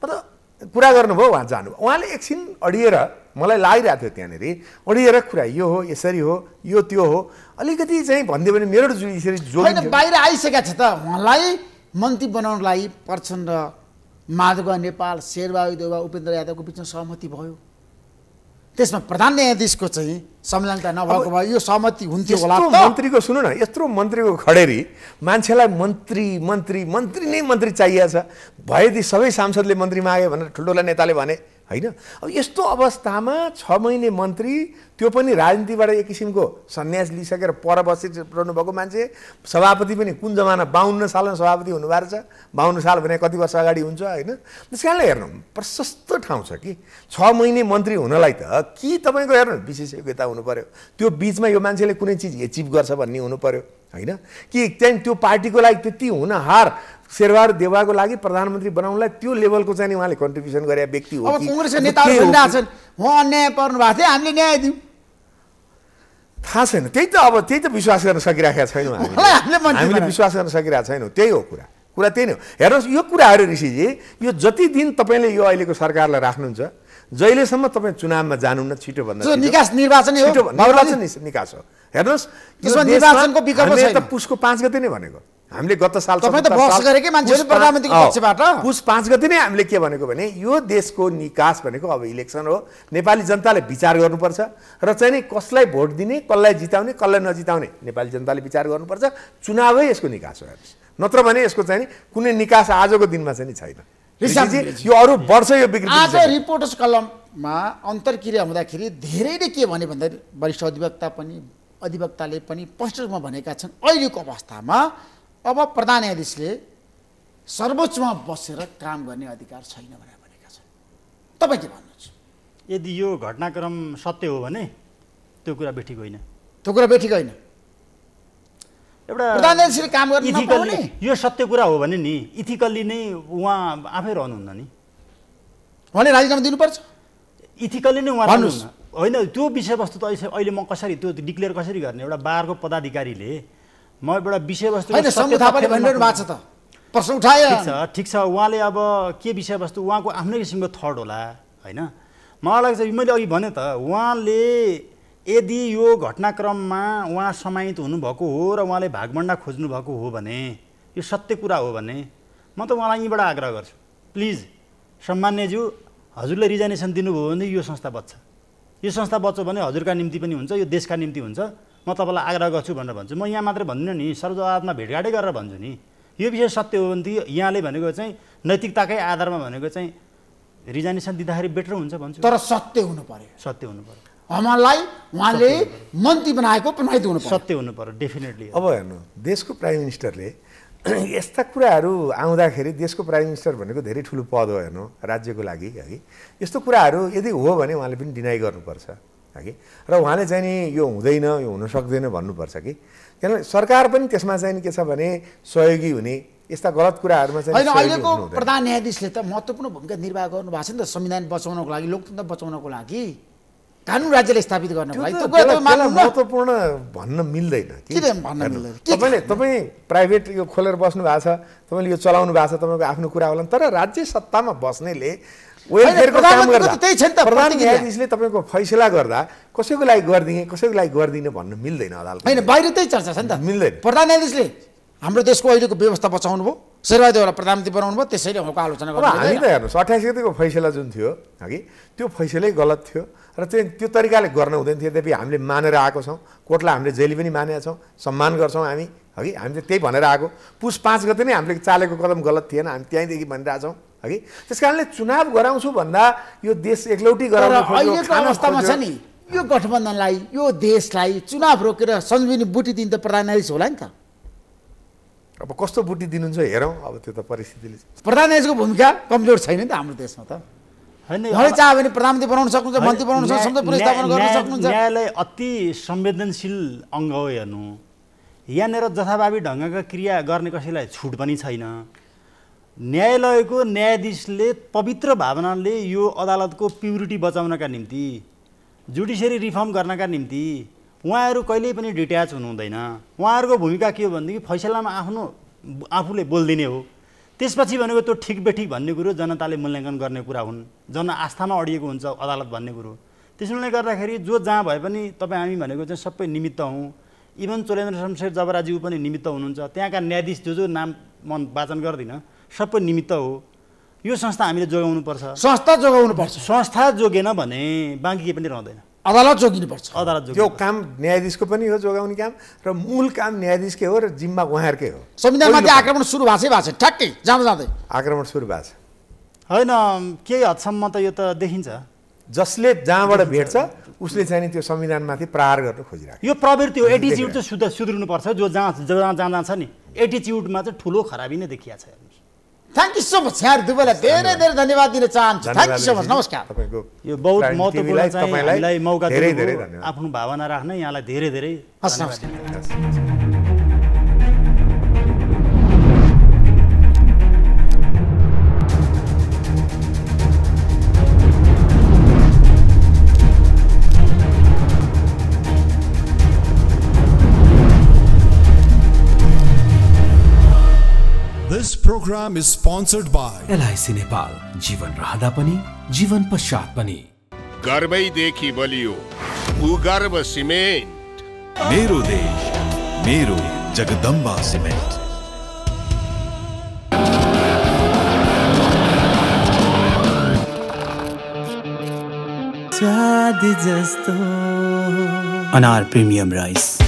मतलब कुरा गर्नुभयो उहाँ जानुभयो उहाँले एकछिन अडिएर मलाई लागिरहेको थियो त्यहाँनिर अडिएर कुरा यो हो यसरी हो यो त्यो हो अलिकति चाहिँ भनिदियो भने मेरो यसरी जो बाहिर आइसकेका छ त उहाँलाई मन्त्री बनाउनलाई प्रचण्ड माधव नेपाल शेरबहादुर देवा उपेन्द्र यादवको बिचमा सहमति भयो त्यसमा प्रधान न्यायाधीशको चाहिँ संलग्नता नभएको भए यो सहमति हुन्थ्यो होला मन्त्रीको सुन्नु न यत्रो मन्त्रीको खडेरी मान्छेलाई मन्त्री मन्त्री मन्त्री नै मन्त्री चाहिएको छ भएदेखि सबै सांसदले मन्त्री मागे भनेर ठुल्ठुला नेताले भने होइन अब यस्तो अवस्थामा छ महिने मन्त्री त्यो पनि राजनीतिबाट एक किसिमको सन्यास लिइसकेर पर बसिरहनु भएको मान्छे सभापति पनि कुन जमाना बाहन्न सालमा सभापति हुनुभएको छ बाहन्न साल भने कति वर्ष अगाडि हुन्छ होइन त्यस कारणले हेर्नु प्रशस्त ठाउँ छ कि छ महिने मन्त्री हुनलाई त कि तपाईँको हेर्नु विशेष योग्यता हुनु पऱ्यो त्यो बिचमा यो मान्छेले कुनै चिज एचिभ गर्छ भन्ने हुनु पऱ्यो होइन कि त्यहाँदेखि त्यो पार्टीको लागि त्यति हुन हार शेरबार देवाको लागि प्रधानमन्त्री बनाउनलाई त्यो लेभलको चाहिँ उहाँले कन्ट्रिब्युसन गरे व्यक्ति हो अब कङ्ग्रेसका नेताहरू छन् उहाँ अन्याय पर्नु भएको थियो हामीले न्याय दिउँ थाहा छैन त्यही त अब त्यही त विश्वास गर्न सकिरहेका छैनौँ हामीले विश्वास गर्न सकिरहेको छैनौँ त्यही हो कुरा कुरा त्यही नै हो हेर्नुहोस् यो कुराहरू ऋषिजी यो जति दिन तपाईँले यो अहिलेको सरकारलाई राख्नुहुन्छ जहिलेसम्म तपाईँ चुनावमा जानुहुन्न छिटो भन्दा निर्वाचन निर्वाचन निकास हो हेर्नुहोस् पुसको पाँच गते नै भनेको हामीले गत साल पुस पाँच गति नै हामीले के भनेको भने यो देशको निकास भनेको अब इलेक्सन हो नेपाली जनताले विचार गर्नुपर्छ र चाहिँ नि कसलाई भोट दिने कसलाई जिताउने कसलाई नजिताउने नेपाली जनताले विचार गर्नुपर्छ चुनावै यसको निकास हो हेर्नुहोस् नत्र भने यसको चाहिँ कुनै निकास आजको दिनमा चाहिँ छैन यो अरू वर्ष यो आज रिपोर्टर्स कलममा अन्तर्क्रिया हुँदाखेरि धेरै नै के भने भन्दाखेरि वरिष्ठ अधिवक्ता पनि अधिवक्ताले पनि स्पष्ट रूपमा भनेका छन् अहिलेको अवस्थामा अब प्रधान न्यायाधीशले सर्वोच्चमा बसेर काम गर्ने अधिकार छैन भनेर भनेका छन् तपाईँ के भन्नुहुन्छ यदि यो घटनाक्रम सत्य हो भने त्यो कुरा बेठिक होइन त्यो कुरा बेठिक होइन एउटा प्रधान न्यायाधीशले काम गर्ने यो सत्य कुरा हो भने नि इथिकल्ली नै उहाँ आफै रहनुहुन्न नि उहाँले राजीनामा दिनुपर्छ इथिकल्ली नै उहाँ होइन त्यो विषयवस्तु त अहिले म कसरी त्यो डिक्लेयर कसरी गर्ने एउटा बारको पदाधिकारीले म एउटा विषयवस्तु प्रश्न उठाए ठिक छ ठिक छ उहाँले अब के विषयवस्तु उहाँको आफ्नै किसिमको थर्ड होला होइन मलाई लाग्छ मैले अघि भने त उहाँले यदि यो घटनाक्रममा उहाँ समाहित हुनुभएको हो र उहाँले भागभन्डा खोज्नुभएको हो भने यो सत्य कुरा हो भने म त उहाँलाई यहीँबाट आग्रह गर्छु प्लिज सम्मान्यज्यू हजुरले रिजाइनेसन दिनुभयो भने यो संस्था बच्छ यो संस्था बच्छ भने हजुरका निम्ति पनि हुन्छ यो देशका निम्ति हुन्छ म तपाईँलाई आग्रह गर्छु भनेर भन्छु म यहाँ मात्रै भन्दिनँ नि सर्वजवादमा भेटघाटै गरेर भन्छु नि यो विषय सत्य हो भने यहाँले भनेको चाहिँ नैतिकताकै आधारमा भनेको चाहिँ रिजाइनेसन दिँदाखेरि बेटर हुन्छ भन्छु तर सत्य हुनु पऱ्यो सत्य हुनु पऱ्यो हामीलाई उहाँले मन्त्री बनाएको प्रमाणित हुनु सत्य हुनु पर्यो डेफिनेटली अब हेर्नु देशको प्राइम मिनिस्टरले यस्ता कुराहरू आउँदाखेरि देशको प्राइम मिनिस्टर भनेको धेरै ठुलो पद हो हेर्नु राज्यको लागि है यस्तो कुराहरू यदि हो भने उहाँले पनि डिनाई गर्नुपर्छ कि र उहाँले चाहिँ नि यो हुँदैन यो हुन सक्दैन भन्नुपर्छ कि किनभने सरकार पनि त्यसमा चाहिँ के छ भने सहयोगी हुने यस्ता गलत कुराहरूमा चाहिँ अहिलेको प्रधान न्यायाधीशले त महत्त्वपूर्ण भूमिका निर्वाह गर्नुभएको छ नि त संविधान बचाउनको लागि लोकतन्त्र बचाउनको लागि कानुन राज्यले स्थापित गर्नको लागि महत्त्वपूर्ण भन्न मिल्दैन तपाईँले तपाईँ प्राइभेट यो खोलेर बस्नु भएको छ तपाईँले यो चलाउनु भएको छ तपाईँको आफ्नो कुरा होला तर राज्य सत्तामा बस्नेले वेलफेयरको काम गर्दा त्यही छ त प्रधान न्यायाधीशले तपाईँको फैसला गर्दा कसैको लागि गरिदिने कसैको लागि गरिदिने भन्नु मिल्दैन अदालत होइन बाहिर त्यही चर्चा छ नि त मिल्दैन प्रधान न्यायाधीशले हाम्रो देशको अहिलेको व्यवस्था बचाउनु भयो शेरबहादेवलाई प्रधानमन्त्री बनाउनु भयो त्यसैले उहाँको आलोचना गर्नु हामी त हेर्नुहोस् अठाइस गतिको फैसला जुन थियो हगि त्यो फैसलै गलत थियो र त्यो त्यो तरिकाले गर्न हुँदैन थियो यद्यपि हामीले मानेर आएको छौँ कोर्टलाई हामीले जहिले पनि मानेका छौँ सम्मान गर्छौँ हामी हगि हामीले त्यही भनेर आएको पुस पाँच गते नै हामीले चालेको कदम गलत थिएन हामी त्यहीँदेखि भनिरहेछौँ है त्यस कारणले चुनाव गराउँछु भन्दा यो देश एकलौटी गराउनु अहिलेको अवस्थामा छ नि यो गठबन्धनलाई यो देशलाई चुनाव रोकेर सञ्जीवनी बुटी दिन त प्रधानधीश होला नि त अब कस्तो बुटी दिनुहुन्छ हेरौँ अब त्यो त परिस्थितिले प्रधानको भूमिका कमजोर छैन नि त हाम्रो देशमा त होइन चाह्यो भने प्रधानमन्त्री बनाउन सक्नुहुन्छ मन्त्री बनाउन सक्नुहुन्छ न्यायालय अति संवेदनशील अङ्ग हो हेर्नु यहाँनिर जथाभावी ढङ्गका क्रिया गर्ने कसैलाई छुट पनि छैन न्यायालयको न्यायाधीशले पवित्र भावनाले यो अदालतको प्युरिटी बचाउनका निम्ति जुडिसियरी रिफर्म गर्नका निम्ति उहाँहरू कहिल्यै पनि डिट्याच हुनुहुँदैन उहाँहरूको भूमिका के हो भनेदेखि फैसलामा आफ्नो आफूले बोलिदिने हो त्यसपछि भनेको त्यो ठिक बेठिक भन्ने कुरो जनताले मूल्याङ्कन गर्ने कुरा हुन् आस्थामा अडिएको हुन्छ अदालत भन्ने कुरो त्यसले गर्दाखेरि जो जहाँ भए पनि तपाईँ हामी भनेको चाहिँ सबै निमित्त हौँ इभन चोलेन्द्र शमशेर जबराज्यू पनि निमित्त हुनुहुन्छ त्यहाँका न्यायाधीश जो जो नाम म वाचन गर्दिनँ सबै निमित्त हो यो संस्था हामीले जोगाउनुपर्छ संस्था पर्छ संस्था जोगेन भने बाँकी केही पनि रहँदैन अदालत जोगिनुपर्छ अदालत त्यो काम न्यायाधीशको पनि हो जोगाउने काम र मूल काम न्यायाधीशकै हो र जिम्मा उहाँहरूकै हो संविधानमाथि आक्रमण सुरु भएको छ भएको छ ठ्याक्कै जाँदा जाँदै आक्रमण सुरु भएको छ होइन केही हदसम्म त यो त देखिन्छ जसले जहाँबाट भेट्छ उसले चाहिँ त्यो संविधानमाथि प्रहार गर्न खोजिरहेको यो प्रवृत्ति हो एटिच्युड चाहिँ सुध सुध्रिनुपर्छ जो जहाँ जहाँ जहाँ छ नि एटिच्युडमा चाहिँ ठुलो खराबी नै देखिया छ थ्याङ्क यू सो मच यहाँहरू दुवैलाई धेरै धेरै धन्यवाद दिन चाहन्छु थ्याङ्क यू सो मच नमस्कार यो बहुत महत्त्वपूर्ण चाहिँ हामीलाई मौका धेरै आफ्नो भावना राख्न यहाँलाई धेरै धेरै हस् नमस्कार This program is sponsored by LIC Nepal जीवन रहँदा पनि जीवन पश्चात पनि गर्वैदेखि बलियो भूगर्भ सिमेन्ट मेरो देश मेरो जगदम्बा सिमेन्ट चाँदी जस्तो अनार प्रीमियम राइस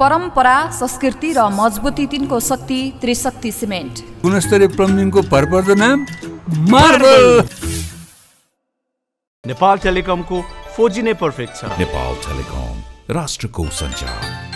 परम्परा संस्कृति र मजबुती तिनको शक्ति त्रिशक्ति सिमेन्ट गुणस्तरीय प्लम्बिङको भरपर्दो नाम मार्बल नेपाल टेलिकमको फोजी नै पर्फेक्ट छ नेपाल टेलिकम राष्ट्रको सञ्चार